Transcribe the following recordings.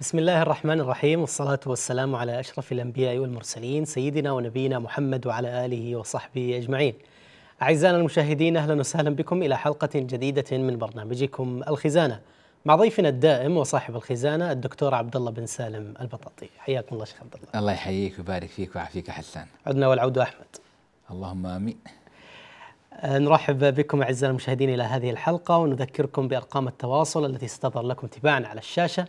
بسم الله الرحمن الرحيم والصلاة والسلام على أشرف الأنبياء والمرسلين سيدنا ونبينا محمد وعلى آله وصحبه أجمعين أعزائنا المشاهدين أهلا وسهلا بكم إلى حلقة جديدة من برنامجكم الخزانة مع ضيفنا الدائم وصاحب الخزانة الدكتور عبد الله بن سالم البطاطي حياكم الله شيخ عبد الله الله يحييك ويبارك فيك ويعافيك حسان عدنا والعود أحمد اللهم آمين آه، نرحب بكم أعزائنا المشاهدين إلى هذه الحلقة ونذكركم بأرقام التواصل التي ستظهر لكم تباعا على الشاشة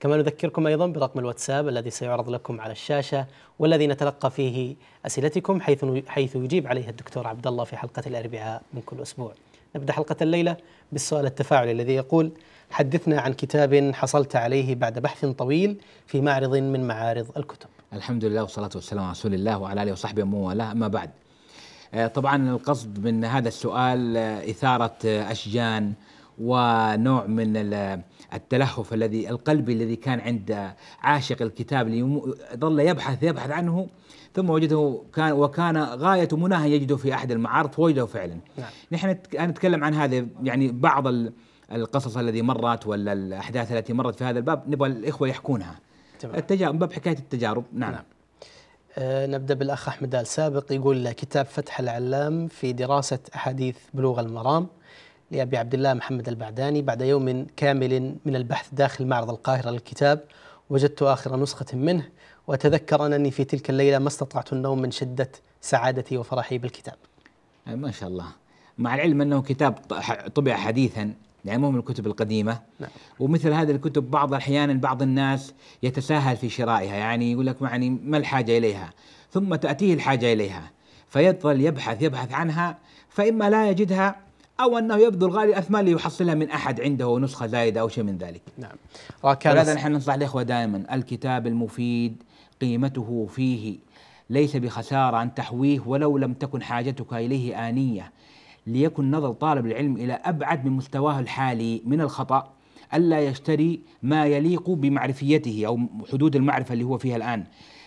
كما نذكركم أيضا برقم الواتساب الذي سيعرض لكم على الشاشة والذي نتلقى فيه أسئلتكم حيث حيث يجيب عليها الدكتور عبد الله في حلقة الأربعاء من كل أسبوع. نبدأ حلقة الليلة بالسؤال التفاعلي الذي يقول: حدثنا عن كتاب حصلت عليه بعد بحث طويل في معرض من معارض الكتب. الحمد لله والصلاة والسلام على رسول الله وعلى آله وصحبه ومن والاه أما بعد. آه، طبعا القصد من هذا السؤال آه، إثارة آه، أشجان ونوع من التلهف الذي القلبي الذي كان عند عاشق الكتاب ظل يبحث يبحث عنه ثم وجده كان وكان غاية مناه يجده في أحد المعارض فوجده فعلا نعم. نحن نتكلم عن هذا يعني بعض القصص الذي مرت ولا الأحداث التي مرت في هذا الباب نبغى الإخوة يحكونها التجارب باب حكاية التجارب نعم, نعم. أه نبدأ بالأخ أحمد السابق يقول كتاب فتح العلام في دراسة أحاديث بلوغ المرام لأبي عبد الله محمد البعداني بعد يوم كامل من البحث داخل معرض القاهرة للكتاب وجدت آخر نسخة منه وأتذكر أنني في تلك الليلة ما استطعت النوم من شدة سعادتي وفرحي بالكتاب آه، ما شاء الله مع العلم أنه كتاب طبع حديثا يعني مو من الكتب القديمة نعم. ومثل هذه الكتب بعض أحيانا بعض الناس يتساهل في شرائها يعني يقول لك يعني ما الحاجة إليها ثم تأتيه الحاجة إليها فيظل يبحث يبحث عنها فإما لا يجدها او انه يبذل غالي اثمان ليحصلها من احد عنده نسخه زايده او شيء من ذلك. نعم. ولهذا آه، نحن ننصح الاخوه دائما الكتاب المفيد قيمته فيه ليس بخساره ان تحويه ولو لم تكن حاجتك اليه انيه ليكن نظر طالب العلم الى ابعد من مستواه الحالي من الخطا الا يشتري ما يليق بمعرفيته او حدود المعرفه اللي هو فيها الان.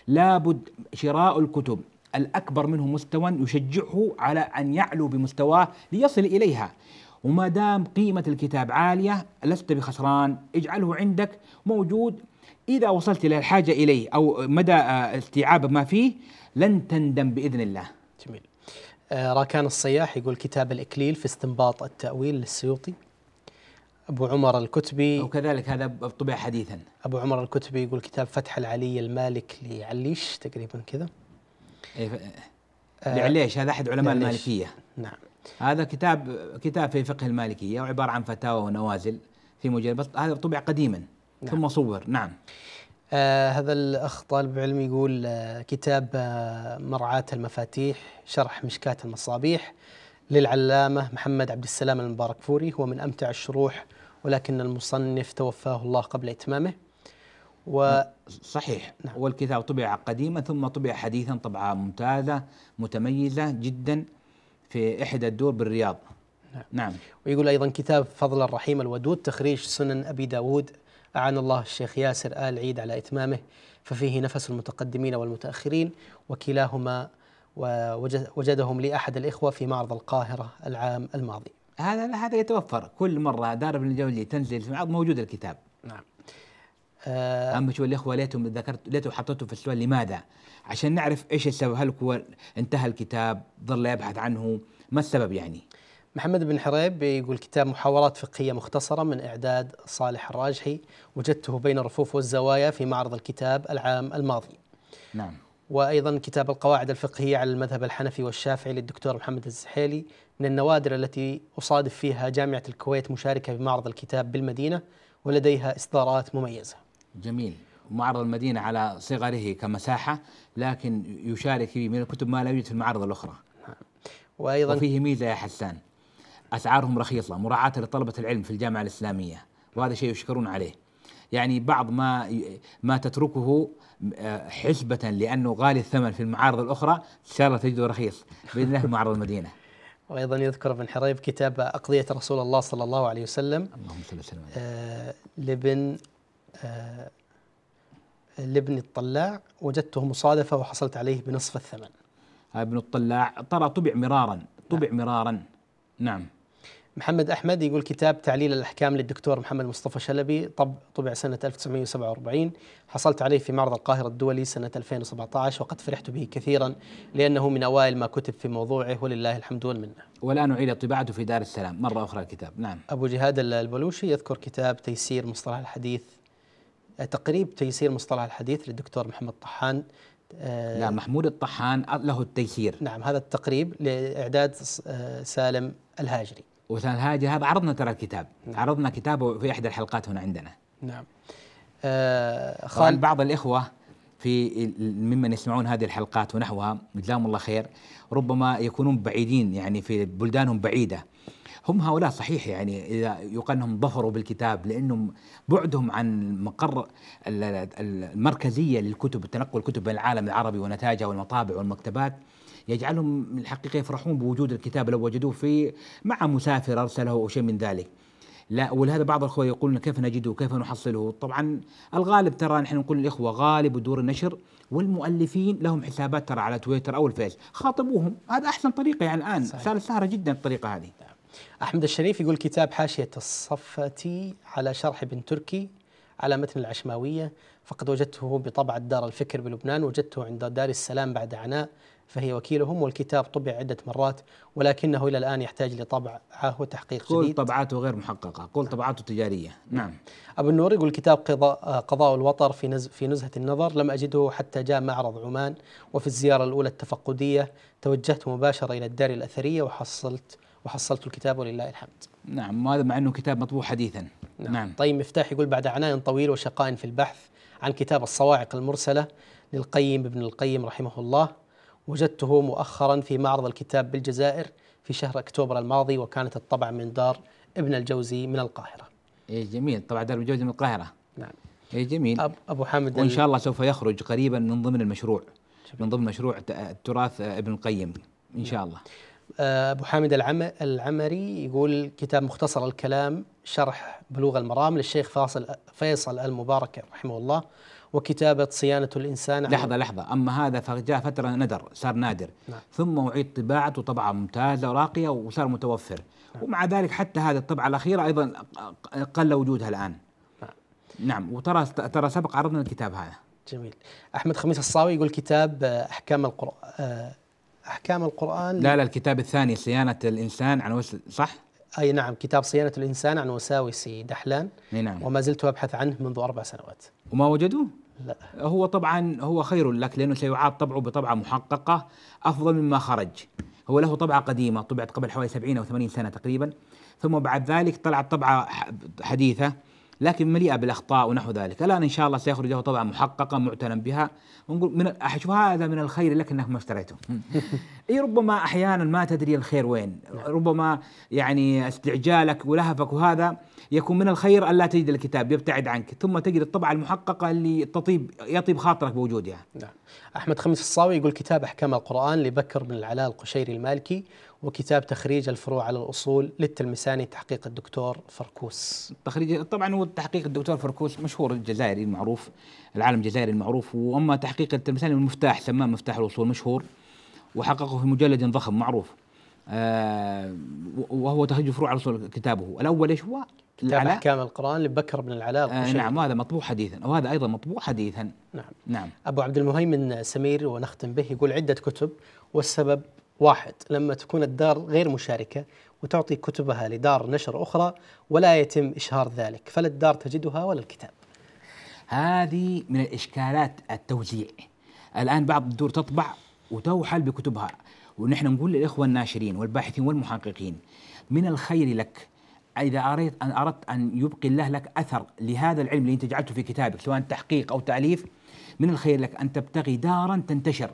لابد شراء الكتب الأكبر منه مستوى يشجعه على أن يعلو بمستواه ليصل إليها وما دام قيمة الكتاب عالية لست بخسران اجعله عندك موجود إذا وصلت إلى الحاجة إليه أو مدى آه، استيعاب ما فيه لن تندم بإذن الله جميل آه، راكان الصياح يقول كتاب الإكليل في استنباط التأويل للسيوطي أبو عمر الكتبي وكذلك هذا طبع حديثا أبو عمر الكتبي يقول كتاب فتح العلي المالك لعليش تقريبا كذا إيه، آه، لعليش هذا احد علماء لعليش. المالكيه نعم هذا كتاب كتاب في فقه المالكيه وعباره عن فتاوى ونوازل في مجلد بس هذا طبع قديما نعم. ثم صور نعم آه هذا الاخ طالب علم يقول آه كتاب آه مرعاة المفاتيح شرح مشكاة المصابيح للعلامة محمد عبد السلام المبارك فوري هو من امتع الشروح ولكن المصنف توفاه الله قبل اتمامه و نعم. صحيح نعم. والكتاب طبع قديما ثم طبع حديثا طبعة ممتازة متميزة جدا في إحدى الدور بالرياض نعم. نعم ويقول أيضا كتاب فضل الرحيم الودود تخريج سنن أبي داود أعان الله الشيخ ياسر آل عيد على إتمامه ففيه نفس المتقدمين والمتأخرين وكلاهما وجدهم لأحد الإخوة في معرض القاهرة العام الماضي هذا هذا يتوفر كل مرة دار ابن الجوزي تنزل في معرض موجود الكتاب نعم آه عم شو الاخوه ليتهم ذكرت ليتوا حطيته في السؤال لماذا؟ عشان نعرف ايش السبب هل هو انتهى الكتاب ظل يبحث عنه ما السبب يعني؟ محمد بن حريب يقول كتاب محاورات فقهية مختصرة من إعداد صالح الراجحي وجدته بين الرفوف والزوايا في معرض الكتاب العام الماضي نعم وأيضا كتاب القواعد الفقهية على المذهب الحنفي والشافعي للدكتور محمد الزحيلي من النوادر التي أصادف فيها جامعة الكويت مشاركة بمعرض الكتاب بالمدينة ولديها إصدارات مميزة جميل معرض المدينة على صغره كمساحة لكن يشارك فيه من الكتب ما لا يوجد في المعارض الأخرى نعم. وأيضا وفيه ميزة يا حسان أسعارهم رخيصة مراعاة لطلبة العلم في الجامعة الإسلامية وهذا شيء يشكرون عليه يعني بعض ما ما تتركه آه، حسبة لأنه غالي الثمن في المعارض الأخرى إن شاء الله تجده رخيص بإذن الله معرض المدينة وأيضا يذكر ابن حريب كتاب أقضية رسول الله صلى الله عليه وسلم اللهم صل وسلم آه، لابن آه، لابن الطلاع وجدته مصادفة وحصلت عليه بنصف الثمن ابن الطلاع ترى طبع مرارا طبع نعم. مرارا نعم محمد أحمد يقول كتاب تعليل الأحكام للدكتور محمد مصطفى شلبي طب طبع سنة 1947 حصلت عليه في معرض القاهرة الدولي سنة 2017 وقد فرحت به كثيرا لأنه من أوائل ما كتب في موضوعه ولله الحمد والمنة والآن أعيد طباعته في دار السلام مرة أخرى الكتاب نعم أبو جهاد البلوشي يذكر كتاب تيسير مصطلح الحديث تقريب تيسير مصطلح الحديث للدكتور محمد طحان لا آه، نعم، محمود الطحان له التيسير نعم هذا التقريب لإعداد آه، سالم الهاجري وسالم الهاجري هذا عرضنا ترى الكتاب نعم. عرضنا كتابه في إحدى الحلقات هنا عندنا نعم آه، خال بعض الإخوة في ممن يسمعون هذه الحلقات ونحوها جزاهم الله خير ربما يكونون بعيدين يعني في بلدانهم بعيده هم هؤلاء صحيح يعني إذا يقال أنهم ظهروا بالكتاب لأنهم بعدهم عن مقر المركزية للكتب تنقل الكتب بين العالم العربي ونتاجها والمطابع والمكتبات يجعلهم الحقيقة يفرحون بوجود الكتاب لو وجدوه في مع مسافر أرسله أو شيء من ذلك لا ولهذا بعض الاخوه يقولون كيف نجده كيف نحصله طبعا الغالب ترى نحن نقول للاخوه غالب دور النشر والمؤلفين لهم حسابات ترى على تويتر او الفيس خاطبوهم هذا احسن طريقه يعني الان صارت سهله جدا الطريقه هذه أحمد الشريف يقول كتاب حاشية الصفتي على شرح ابن تركي على متن العشماوية فقد وجدته بطبعة دار الفكر بلبنان وجدته عند دار السلام بعد عناء فهي وكيلهم والكتاب طبع عدة مرات ولكنه إلى الآن يحتاج لطبعه وتحقيق جديد قول طبعاته غير محققة قول طبعاته تجارية نعم أبو النور يقول كتاب قضاء, قضاء الوطر في, نز في نزهة النظر لم أجده حتى جاء معرض عمان وفي الزيارة الأولى التفقدية توجهت مباشرة إلى الدار الأثرية وحصلت وحصلت الكتاب ولله الحمد نعم وهذا مع أنه كتاب مطبوع حديثا نعم, نعم. طيب مفتاح يقول بعد عناء طويل وشقاء في البحث عن كتاب الصواعق المرسلة للقيم ابن القيم رحمه الله وجدته مؤخرا في معرض الكتاب بالجزائر في شهر أكتوبر الماضي وكانت الطبعة من دار ابن الجوزي من القاهرة إيه جميل طبعا دار الجوزي من القاهرة نعم إيه جميل أب أبو حامد وإن شاء الله سوف يخرج قريبا من ضمن المشروع من ضمن مشروع تراث ابن القيم إن نعم. شاء الله أبو حامد العمري يقول كتاب مختصر الكلام شرح بلوغ المرام للشيخ فاصل فيصل المبارك رحمه الله وكتابة صيانة الإنسان لحظة لحظة أما هذا فجاء فترة ندر صار نادر نعم. ثم أعيد طباعته طبعة ممتازة وراقية وصار متوفر نعم. ومع ذلك حتى هذه الطبعة الأخيرة أيضا قل وجودها الآن نعم, نعم وترى ترى سبق عرضنا الكتاب هذا جميل أحمد خميس الصاوي يقول كتاب آه، أحكام القرآن آه، احكام القران لا لا الكتاب الثاني صيانه الانسان عن وس... صح؟ اي نعم كتاب صيانه الانسان عن وساوس دحلان نعم وما زلت ابحث عنه منذ اربع سنوات وما وجدوه؟ لا هو طبعا هو خير لك لانه سيعاد طبعه بطبعه محققه افضل مما خرج هو له طبعه قديمه طبعت قبل حوالي 70 او 80 سنه تقريبا ثم بعد ذلك طلعت طبعه حديثه لكن مليئه بالاخطاء ونحو ذلك، الان ان شاء الله سيخرج له طبعا محققه معتنم بها ونقول من اشوف هذا من الخير لك انك ما اشتريته. اي ربما احيانا ما تدري الخير وين، نعم. ربما يعني استعجالك ولهفك وهذا يكون من الخير ألا تجد الكتاب يبتعد عنك ثم تجد الطبعة المحققة اللي تطيب يطيب خاطرك بوجودها نعم أحمد خميس الصاوي يقول كتاب أحكام القرآن لبكر بن العلاء القشيري المالكي وكتاب تخريج الفروع على الأصول للتلمساني تحقيق الدكتور فركوس تخريج طبعا هو تحقيق الدكتور فركوس مشهور الجزائري المعروف العالم الجزائري المعروف وأما تحقيق التلمساني المفتاح سماه مفتاح الأصول مشهور وحققه في مجلد ضخم معروف آه وهو تخريج فروع الأصول كتابه الأول إيش هو العلاء أحكام القرآن لبكر بن العلاء آه نعم وهذا مطبوع حديثا وهذا أيضا مطبوع حديثا نعم نعم أبو عبد المهيمن سمير ونختم به يقول عدة كتب والسبب واحد لما تكون الدار غير مشاركة وتعطي كتبها لدار نشر أخرى ولا يتم إشهار ذلك فلا الدار تجدها ولا الكتاب هذه من الإشكالات التوزيع الآن بعض الدور تطبع وتوحل بكتبها ونحن نقول للإخوة الناشرين والباحثين والمحققين من الخير لك إذا أردت أن أردت أن يبقي الله لك أثر لهذا العلم اللي أنت جعلته في كتابك سواء تحقيق أو تأليف من الخير لك أن تبتغي دارا تنتشر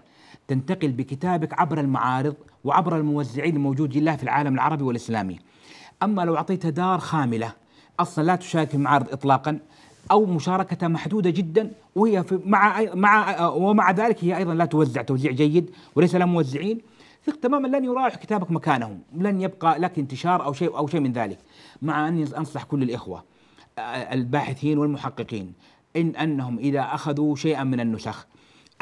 تنتقل بكتابك عبر المعارض وعبر الموزعين الموجودين لله في العالم العربي والإسلامي أما لو أعطيتها دار خاملة أصلا لا تشارك في المعارض إطلاقا أو مشاركتها محدودة جدا وهي في مع مع ومع ذلك هي أيضا لا توزع توزيع جيد وليس لها موزعين ثق تماما لن يراوح كتابك مكانهم لن يبقى لك انتشار أو شيء أو شيء من ذلك مع أني أنصح كل الإخوة آه، الباحثين والمحققين إن أنهم إذا أخذوا شيئا من النسخ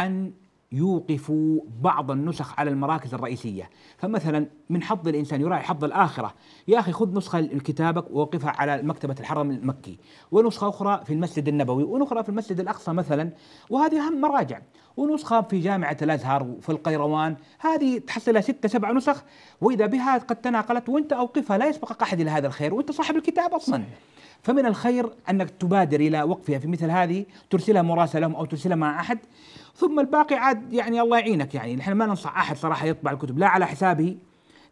أن يوقفوا بعض النسخ على المراكز الرئيسية فمثلا من حظ الانسان يراعي حظ الاخره يا اخي خذ نسخه لكتابك ووقفها على مكتبه الحرم المكي ونسخه اخرى في المسجد النبوي ونسخه في المسجد الاقصى مثلا وهذه اهم مراجع ونسخه في جامعه الازهر وفي القيروان هذه تحصلها ستة سبع نسخ واذا بها قد تناقلت وانت اوقفها لا يسبقك احد الى هذا الخير وانت صاحب الكتاب اصلا فمن الخير انك تبادر الى وقفها في مثل هذه ترسلها مراسله او ترسلها مع احد ثم الباقي عاد يعني الله يعينك يعني نحن ما ننصح احد صراحه يطبع الكتب لا على حسابه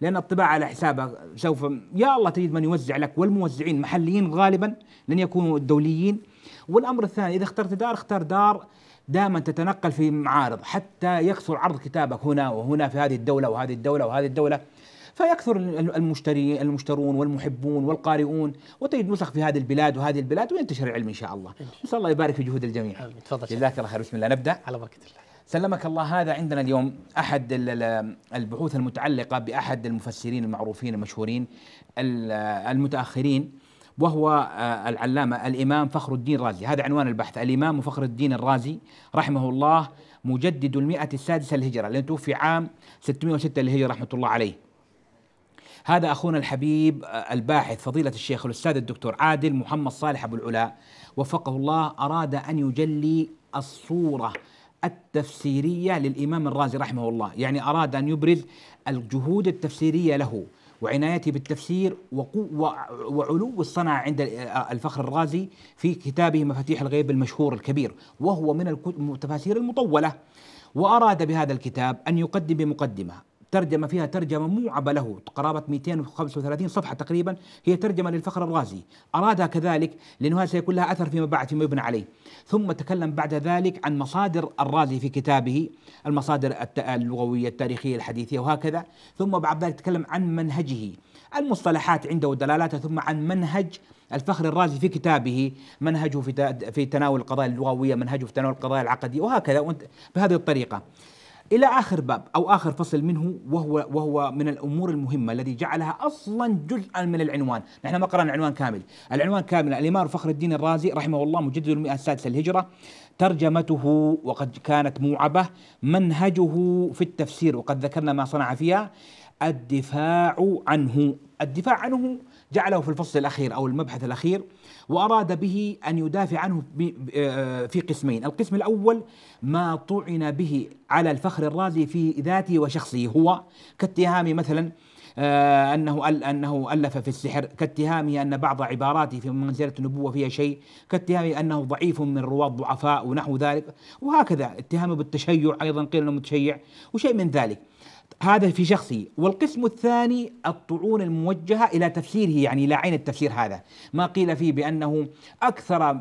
لان الطباعه على حسابها سوف يا الله تجد من يوزع لك والموزعين محليين غالبا لن يكونوا الدوليين والامر الثاني اذا اخترت دار اختار دار دائما تتنقل في معارض حتى يكثر عرض كتابك هنا وهنا في هذه الدوله وهذه الدوله وهذه الدوله فيكثر المشترين المشترون والمحبون والقارئون وتجد نسخ في هذه البلاد وهذه البلاد وينتشر العلم ان شاء الله. نسال الله يبارك في جهود الجميع. تفضل جزاك الله خير بسم الله نبدا على بركه الله. سلمك الله هذا عندنا اليوم احد البحوث المتعلقه باحد المفسرين المعروفين المشهورين المتاخرين وهو آه، العلامه الامام فخر الدين الرازي هذا عنوان البحث الامام فخر الدين الرازي رحمه الله مجدد المئة السادسة للهجرة لأنه توفي عام 606 للهجرة رحمة الله عليه هذا أخونا الحبيب آه، الباحث فضيلة الشيخ الأستاذ الدكتور عادل محمد صالح أبو العلاء وفقه الله أراد أن يجلي الصورة التفسيريه للامام الرازي رحمه الله، يعني اراد ان يبرز الجهود التفسيريه له وعنايته بالتفسير وعلو الصنعة عند الفخر الرازي في كتابه مفاتيح الغيب المشهور الكبير وهو من التفاسير المطولة وأراد بهذا الكتاب أن يقدم بمقدمة ترجمة فيها ترجمة موعبة له قرابة 235 صفحة تقريبا هي ترجمة للفخر الرازي أرادها كذلك لأنها سيكون لها أثر فيما بعد فيما يبنى عليه ثم تكلم بعد ذلك عن مصادر الرازي في كتابه المصادر اللغوية التاريخية الحديثية وهكذا ثم بعد ذلك تكلم عن منهجه المصطلحات عنده ودلالاته ثم عن منهج الفخر الرازي في كتابه منهجه في في تناول القضايا اللغويه منهجه في تناول القضايا العقديه وهكذا بهذه الطريقه إلى آخر باب أو آخر فصل منه وهو وهو من الأمور المهمة الذي جعلها أصلا جزءا من العنوان، نحن ما قرأنا العنوان كامل، العنوان كامل الإمام فخر الدين الرازي رحمه الله مجدد المئة السادسة الهجرة ترجمته وقد كانت موعبة منهجه في التفسير وقد ذكرنا ما صنع فيها الدفاع عنه الدفاع عنه جعله في الفصل الأخير أو المبحث الأخير وأراد به أن يدافع عنه آه، في قسمين القسم الأول ما طعن به على الفخر الرازي في ذاته وشخصه هو كاتهام مثلا آه، انه انه الف في السحر كاتهامه ان بعض عباراته في منزله النبوه فيها شيء كاتهامه انه ضعيف من رواه ضعفاء ونحو ذلك وهكذا اتهامه بالتشيع ايضا قيل انه متشيع وشيء من ذلك هذا في شخصي والقسم الثاني الطعون الموجهة إلى تفسيره يعني إلى عين التفسير هذا ما قيل فيه بأنه أكثر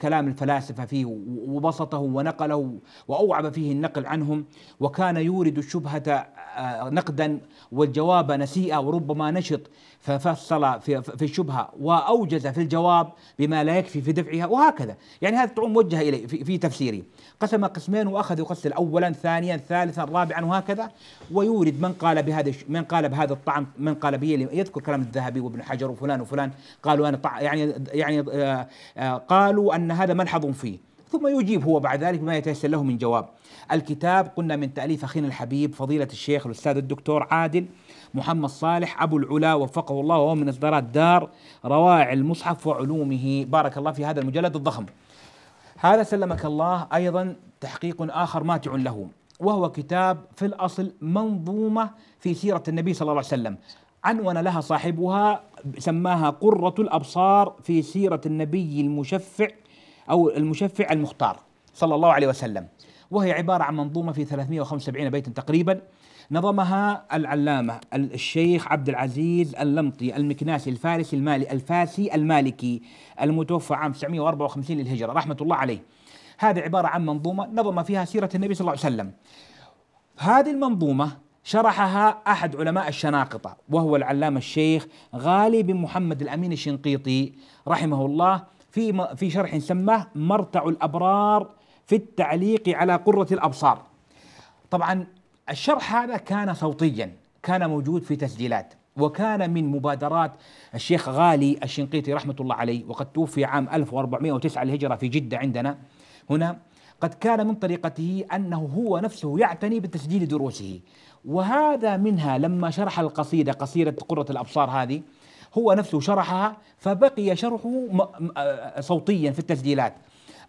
كلام الفلاسفة فيه وبسطه ونقله وأوعب فيه النقل عنهم وكان يورد الشبهة آه، نقدا والجواب نسيئة وربما نشط ففصل في الشبهة وأوجز في الجواب بما لا يكفي في دفعها وهكذا يعني هذا الطعون موجه إليه في تفسيره قسم قسمين واخذ يقتل اولا ثانيا ثالثا رابعا وهكذا ويورد من قال بهذا من قال بهذا الطعم من قال به يذكر كلام الذهبي وابن حجر وفلان وفلان قالوا انا يعني يعني آه، آه، قالوا ان هذا ملحظ فيه ثم يجيب هو بعد ذلك بما يتيسر له من جواب الكتاب قلنا من تأليف أخينا الحبيب فضيلة الشيخ الأستاذ الدكتور عادل محمد صالح أبو العلا وفقه الله وهو من إصدارات دار روائع المصحف وعلومه بارك الله في هذا المجلد الضخم هذا سلمك الله ايضا تحقيق اخر ماتع له وهو كتاب في الاصل منظومه في سيره النبي صلى الله عليه وسلم عنون لها صاحبها سماها قرة الابصار في سيره النبي المشفع او المشفع المختار صلى الله عليه وسلم وهي عباره عن منظومه في 375 بيتا تقريبا نظمها العلامة الشيخ عبد العزيز اللمطي المكناسي الفارسي المالي الفاسي المالكي المتوفى عام 954 للهجرة رحمة الله عليه هذه عبارة عن منظومة نظم فيها سيرة النبي صلى الله عليه وسلم هذه المنظومة شرحها أحد علماء الشناقطة وهو العلامة الشيخ غالي بن محمد الأمين الشنقيطي رحمه الله في في شرح سماه مرتع الأبرار في التعليق على قرة الأبصار طبعا الشرح هذا كان صوتيا كان موجود في تسجيلات وكان من مبادرات الشيخ غالي الشنقيطي رحمة الله عليه وقد توفي عام 1409 الهجرة في جدة عندنا هنا قد كان من طريقته أنه هو نفسه يعتني بتسجيل دروسه وهذا منها لما شرح القصيدة قصيدة قرة الأبصار هذه هو نفسه شرحها فبقي شرحه آه، صوتيا في التسجيلات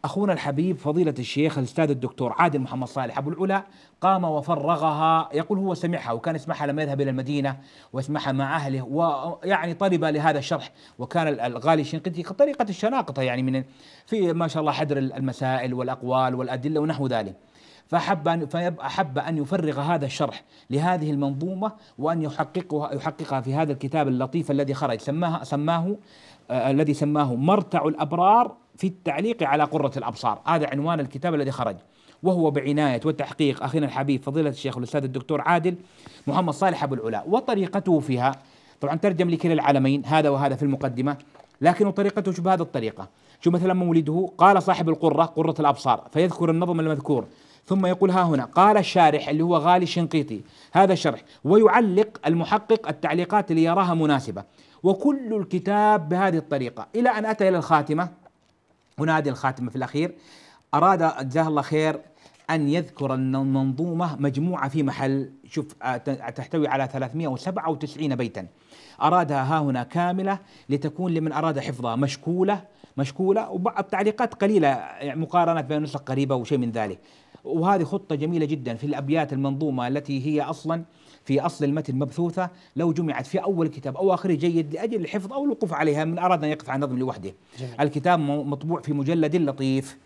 أخونا الحبيب فضيلة الشيخ الأستاذ الدكتور عادل محمد صالح أبو العلا قام وفرغها يقول هو سمعها وكان يسمعها لما يذهب إلى المدينة ويسمعها مع أهله ويعني طلب لهذا الشرح وكان الغالي الشنقيطي طريقة الشناقطة يعني من في ما شاء الله حدر المسائل والأقوال والأدلة ونحو ذلك فأحب أن فأحب أن يفرغ هذا الشرح لهذه المنظومة وأن يحققها يحققها في هذا الكتاب اللطيف الذي خرج سماه سماه آه الذي سماه مرتع الأبرار في التعليق على قرة الأبصار هذا عنوان الكتاب الذي خرج وهو بعناية وتحقيق أخينا الحبيب فضيلة الشيخ الأستاذ الدكتور عادل محمد صالح أبو العلاء وطريقته فيها طبعا ترجم لكلا العالمين هذا وهذا في المقدمة لكن طريقته شبه هذه الطريقة شو مثلا مولده قال صاحب القرة قرة الأبصار فيذكر النظم المذكور ثم يقول ها هنا قال الشارح اللي هو غالي شنقيطي هذا شرح ويعلق المحقق التعليقات اللي يراها مناسبة وكل الكتاب بهذه الطريقة إلى أن أتى إلى الخاتمة هنا هذه الخاتمة في الأخير أراد جزاه الله خير أن يذكر أن المنظومة مجموعة في محل شوف تحتوي على 397 بيتا أرادها ها هنا كاملة لتكون لمن أراد حفظها مشكولة مشكولة وبعض التعليقات قليلة يعني مقارنة بين نسخ قريبة وشيء من ذلك وهذه خطة جميلة جدا في الأبيات المنظومة التي هي أصلا في أصل المتن مبثوثة لو جمعت في أول كتاب أو آخره جيد لأجل الحفظ أو الوقوف عليها من أراد أن يقف عن النظم لوحده جميل. الكتاب مطبوع في مجلد لطيف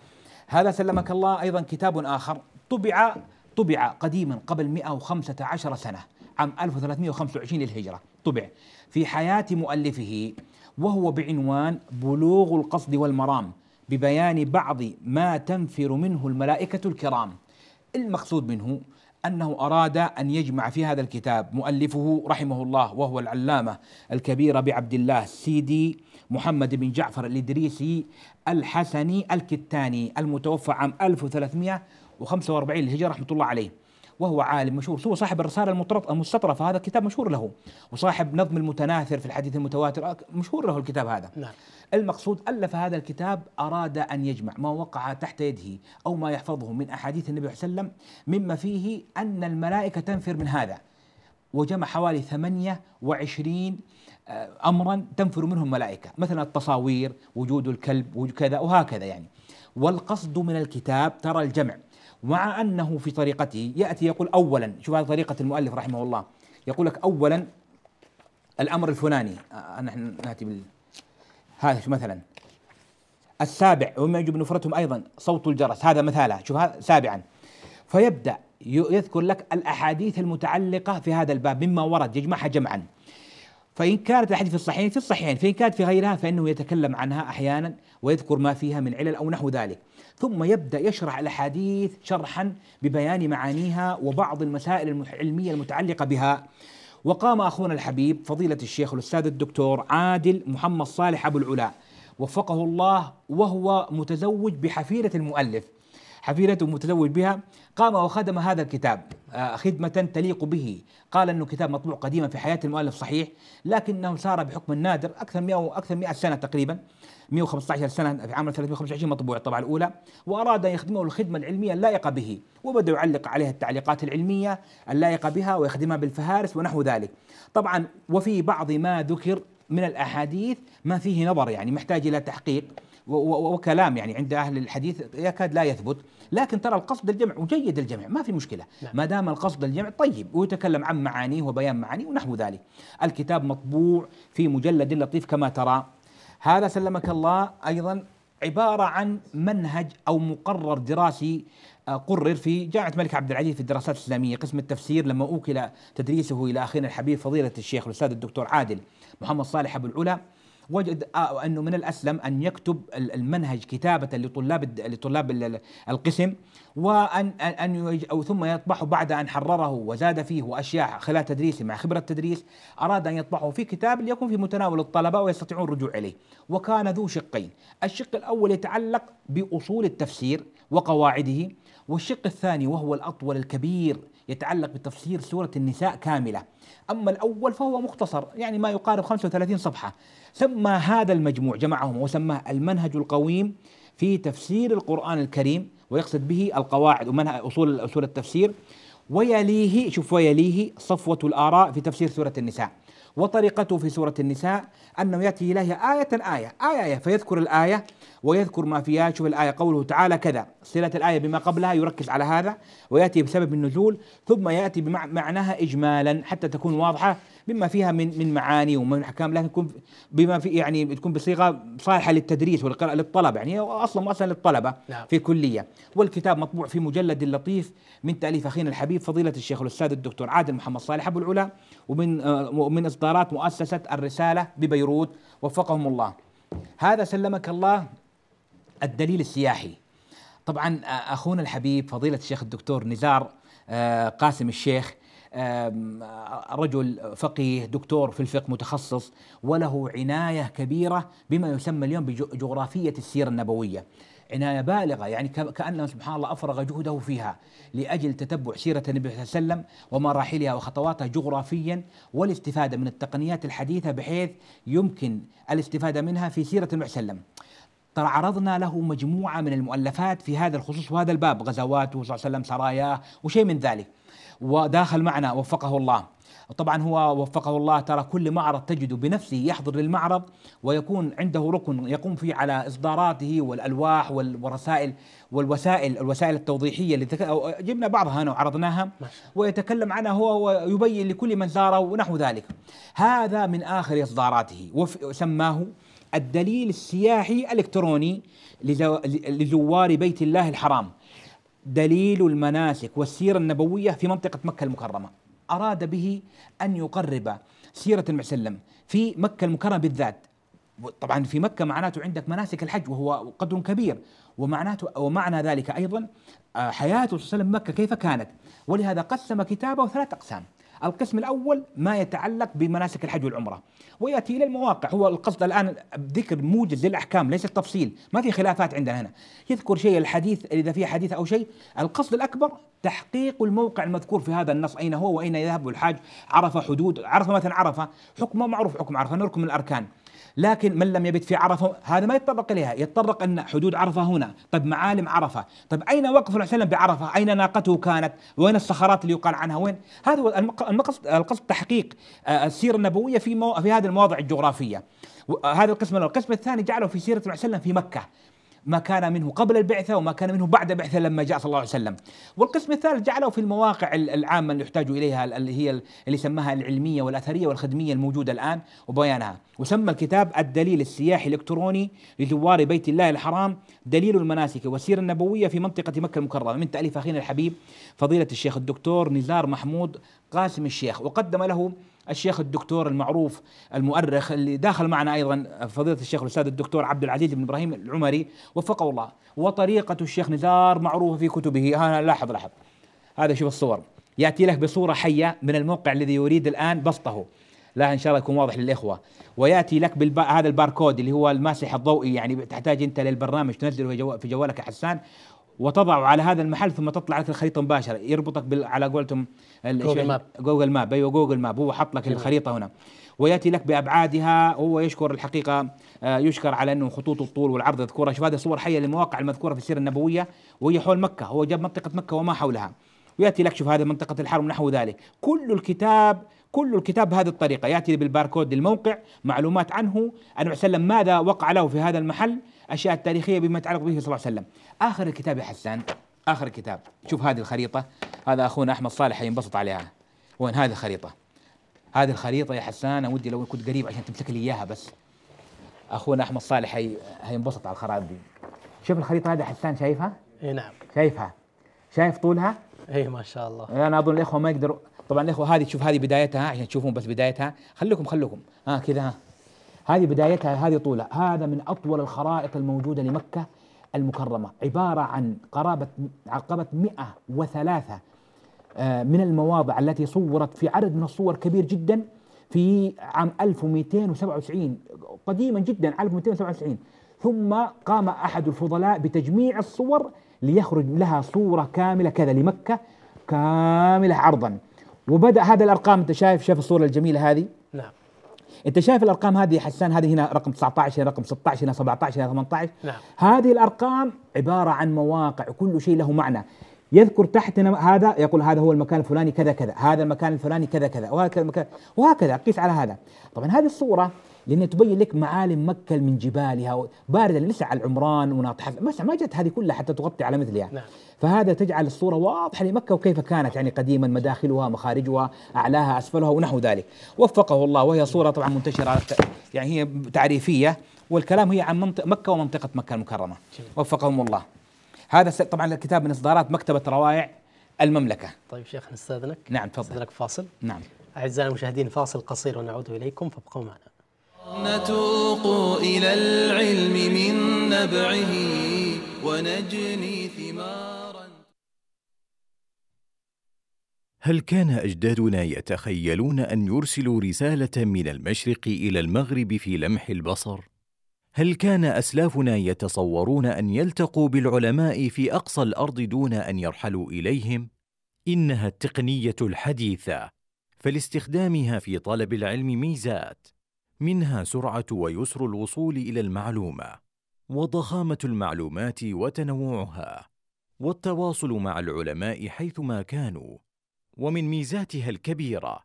هذا سلمك الله أيضا كتاب آخر طبع طبع قديما قبل 115 سنة عام 1325 للهجرة طبع في حياة مؤلفه وهو بعنوان بلوغ القصد والمرام ببيان بعض ما تنفر منه الملائكة الكرام المقصود منه انه اراد ان يجمع في هذا الكتاب مؤلفه رحمه الله وهو العلامه الكبير ابي عبد الله سيدي محمد بن جعفر الادريسي الحسني الكتاني المتوفى عام 1345 للهجره رحمه الله عليه وهو عالم مشهور هو صاحب الرسالة المستطرفة هذا كتاب مشهور له وصاحب نظم المتناثر في الحديث المتواتر آه، مشهور له الكتاب هذا نعم. المقصود ألف هذا الكتاب أراد أن يجمع ما وقع تحت يده أو ما يحفظه من أحاديث النبي صلى الله عليه وسلم مما فيه أن الملائكة تنفر من هذا وجمع حوالي 28 آه، أمرا تنفر منه الملائكة مثلا التصاوير وجود الكلب وكذا وهكذا يعني والقصد من الكتاب ترى الجمع مع أنه في طريقته يأتي يقول أولا شوف هذه طريقة المؤلف رحمه الله يقول لك أولا الأمر الفلاني آه، نحن نأتي بال هذا مثلا السابع وما يجب نفرتهم أيضا صوت الجرس هذا مثاله شوف هذا سابعا فيبدأ يذكر لك الأحاديث المتعلقة في هذا الباب مما ورد يجمعها جمعا فإن كانت الأحاديث في الصحيحين في الصحيحين فإن كانت في غيرها فإنه يتكلم عنها أحيانا ويذكر ما فيها من علل أو نحو ذلك ثم يبدأ يشرح الأحاديث شرحا ببيان معانيها وبعض المسائل العلمية المتعلقة بها وقام أخونا الحبيب فضيلة الشيخ الأستاذ الدكتور عادل محمد صالح أبو العلا وفقه الله وهو متزوج بحفيرة المؤلف حفيرته متزوج بها قام وخدم هذا الكتاب آه، خدمة تليق به قال أنه كتاب مطبوع قديما في حياة المؤلف صحيح لكنه سار بحكم النادر أكثر من أكثر 100 سنة تقريبا 115 سنة في عام 325 مطبوع الطبعة الأولى وأراد أن يخدمه الخدمة العلمية اللائقة به وبدأ يعلق عليها التعليقات العلمية اللائقة بها ويخدمها بالفهارس ونحو ذلك طبعا وفي بعض ما ذكر من الأحاديث ما فيه نظر يعني محتاج إلى تحقيق وكلام يعني عند اهل الحديث يكاد لا يثبت لكن ترى القصد الجمع وجيد الجمع ما في مشكله نعم. ما دام القصد الجمع طيب ويتكلم عن معانيه وبيان معانيه ونحو ذلك الكتاب مطبوع في مجلد لطيف كما ترى هذا سلمك الله ايضا عباره عن منهج او مقرر دراسي آه، قرر في جامعه الملك عبد العزيز في الدراسات الاسلاميه قسم التفسير لما اوكل تدريسه الى اخينا الحبيب فضيله الشيخ الاستاذ الدكتور عادل محمد صالح ابو العلا وجد آه، انه من الاسلم ان يكتب المنهج كتابه لطلاب لطلاب القسم وان ان او ثم يطبعه بعد ان حرره وزاد فيه واشياء خلال تدريسه مع خبره التدريس اراد ان يطبعه في كتاب ليكون في متناول الطلبه ويستطيعون الرجوع اليه وكان ذو شقين الشق الاول يتعلق باصول التفسير وقواعده والشق الثاني وهو الاطول الكبير يتعلق بتفسير سورة النساء كاملة أما الأول فهو مختصر يعني ما يقارب 35 صفحة سمى هذا المجموع جمعهم وسماه المنهج القويم في تفسير القرآن الكريم ويقصد به القواعد ومنهج أصول أصول التفسير ويليه شوف ويليه صفوة الآراء في تفسير سورة النساء وطريقته في سورة النساء أنه يأتي إليها آية آية آية, آية فيذكر الآية ويذكر ما فيها آية، شوف الآية قوله تعالى كذا صلة الآية بما قبلها يركز على هذا ويأتي بسبب النزول ثم يأتي بمعناها إجمالا حتى تكون واضحة بما فيها من من معاني ومن احكام لكن تكون بما في يعني تكون بصيغه صالحه للتدريس والقراءه للطلبه يعني اصلا اصلا للطلبه نعم. في كليه والكتاب مطبوع في مجلد لطيف من تاليف اخينا الحبيب فضيله الشيخ الاستاذ الدكتور عادل محمد صالح ابو العلا ومن ومن اصدارات مؤسسه الرساله ببيروت وفقهم الله هذا سلمك الله الدليل السياحي طبعا اخونا الحبيب فضيله الشيخ الدكتور نزار قاسم الشيخ رجل فقيه دكتور في الفقه متخصص وله عنايه كبيره بما يسمى اليوم بجغرافيه السيره النبويه عناية بالغة يعني كأنه سبحان الله أفرغ جهده فيها لأجل تتبع سيرة النبي صلى الله عليه وسلم ومراحلها وخطواتها جغرافيا والاستفادة من التقنيات الحديثة بحيث يمكن الاستفادة منها في سيرة النبي صلى الله عليه وسلم ترى عرضنا له مجموعة من المؤلفات في هذا الخصوص وهذا الباب غزواته صلى الله عليه وسلم سراياه وشيء من ذلك وداخل معنا وفقه الله طبعا هو وفقه الله ترى كل معرض تجده بنفسه يحضر للمعرض ويكون عنده ركن يقوم فيه على اصداراته والالواح والرسائل والوسائل الوسائل التوضيحيه اللي تك... جبنا بعضها هنا وعرضناها ويتكلم عنها هو ويبين لكل من زاره ونحو ذلك هذا من اخر اصداراته وسماه وف... الدليل السياحي الالكتروني لزوار بيت الله الحرام دليل المناسك والسيره النبويه في منطقه مكه المكرمه اراد به ان يقرب سيره النبي صلى الله عليه وسلم في مكه المكرمه بالذات طبعا في مكه معناته عندك مناسك الحج وهو قدر كبير ومعناته ومعنى ذلك ايضا آه، حياته صلى الله عليه وسلم مكه كيف كانت ولهذا قسم كتابه ثلاث اقسام القسم الأول ما يتعلق بمناسك الحج والعمرة ويأتي إلى المواقع هو القصد الآن ذكر موجز للأحكام ليس التفصيل ما في خلافات عندنا هنا يذكر شيء الحديث إذا في حديث أو شيء القصد الأكبر تحقيق الموقع المذكور في هذا النص أين هو وأين يذهب الحاج عرف حدود عرف مثلا عرفة حكمه معروف حكم عرفة نركم من الأركان لكن من لم يبت في عرفة هذا ما يتطرق إليها يتطرق أن حدود عرفة هنا طيب معالم عرفة طيب أين وقف الرسول وسلم بعرفة أين ناقته كانت وين الصخرات اللي يقال عنها وين هذا هو المقصد القصد تحقيق آه، السيرة النبوية في مو في هذه المواضع الجغرافية هذا القسم الأول القسم الثاني جعله في سيرة الرسول في مكة ما كان منه قبل البعثة وما كان منه بعد بعثة لما جاء صلى الله عليه وسلم والقسم الثالث جعله في المواقع العامة اللي يحتاج إليها اللي هي اللي سماها العلمية والأثرية والخدمية الموجودة الآن وبيانها وسمى الكتاب الدليل السياحي الإلكتروني لزوار بيت الله الحرام دليل المناسك والسيرة النبوية في منطقة مكة المكرمة من تأليف أخينا الحبيب فضيلة الشيخ الدكتور نزار محمود قاسم الشيخ وقدم له الشيخ الدكتور المعروف المؤرخ اللي داخل معنا ايضا فضيله الشيخ الاستاذ الدكتور عبد العزيز بن ابراهيم العمري وفقه الله وطريقه الشيخ نزار معروفه في كتبه ها لاحظ لاحظ هذا شوف الصور ياتي لك بصوره حيه من الموقع الذي يريد الان بسطه لا ان شاء الله يكون واضح للاخوه وياتي لك بالبا... هذا الباركود اللي هو الماسح الضوئي يعني تحتاج انت للبرنامج تنزله في, في جوالك يا حسان وتضعه على هذا المحل ثم تطلع لك الخريطه مباشره يربطك بال... على قولتهم جوجل ماب جوجل ماب ايوه جوجل ماب هو حط لك الخريطه هنا وياتي لك بابعادها هو يشكر الحقيقه آه، يشكر على انه خطوط الطول والعرض يذكرها شوف هذه صور حيه للمواقع المذكوره في السيره النبويه وهي حول مكه هو جاب منطقه مكه وما حولها وياتي لك شوف هذه منطقه الحرم نحو ذلك كل الكتاب كل الكتاب بهذه الطريقه ياتي بالباركود للموقع معلومات عنه النبي صلى الله عليه وسلم ماذا وقع له في هذا المحل الأشياء التاريخية بما يتعلق به صلى الله عليه وسلم آخر الكتاب يا حسان آخر الكتاب شوف هذه الخريطة هذا أخونا أحمد صالح ينبسط عليها وين هذه الخريطة هذه الخريطة يا حسان ودي لو كنت قريب عشان تمسك لي إياها بس أخونا أحمد صالح هي... هينبسط على الخرائط دي شوف الخريطة هذه حسان شايفها؟ اي نعم شايفها شايف طولها؟ اي ما شاء الله انا اظن الاخوه ما يقدروا طبعا الاخوه هذه تشوف هذه بدايتها عشان تشوفون بس بدايتها خليكم خليكم ها آه، كذا ها آه. هذه بدايتها هذه طولها هذا من أطول الخرائط الموجودة لمكة المكرمة عبارة عن قرابة عقبة 103 آه، من المواضع التي صورت في عدد من الصور كبير جدا في عام 1297 قديما جدا 1297 ثم قام أحد الفضلاء بتجميع الصور ليخرج لها صورة كاملة كذا لمكة كاملة عرضا وبدأ هذا الأرقام أنت شايف شايف الصورة الجميلة هذه نعم انت شايف الارقام هذه حسان هذه هنا رقم 19 هنا رقم 16 هنا 17 هنا 18 نعم. هذه الارقام عباره عن مواقع وكل شيء له معنى يذكر تحتنا هذا يقول هذا هو المكان الفلاني كذا كذا هذا المكان الفلاني كذا كذا وهكذا المكان وهكذا قيس على هذا طبعا هذه الصوره لأن تبين لك معالم مكة من جبالها باردة لسه على العمران وناطحة بس ما جت هذه كلها حتى تغطي على مثلها نعم. فهذا تجعل الصورة واضحة لمكة وكيف كانت يعني قديما مداخلها مخارجها أعلاها أسفلها ونحو ذلك وفقه الله وهي صورة طبعا منتشرة يعني هي تعريفية والكلام هي عن منطق مكة ومنطقة مكة المكرمة جميل. وفقهم الله هذا طبعا الكتاب من إصدارات مكتبة روائع المملكة طيب شيخ نستاذنك نعم تفضل فاصل نعم أعزائي المشاهدين فاصل قصير ونعود إليكم فابقوا معنا نتوق إلى العلم من نبعه ونجني ثمارا هل كان أجدادنا يتخيلون أن يرسلوا رسالة من المشرق إلى المغرب في لمح البصر؟ هل كان أسلافنا يتصورون أن يلتقوا بالعلماء في أقصى الأرض دون أن يرحلوا إليهم؟ إنها التقنية الحديثة فلاستخدامها في طلب العلم ميزات منها سرعه ويسر الوصول الى المعلومه وضخامه المعلومات وتنوعها والتواصل مع العلماء حيثما كانوا ومن ميزاتها الكبيره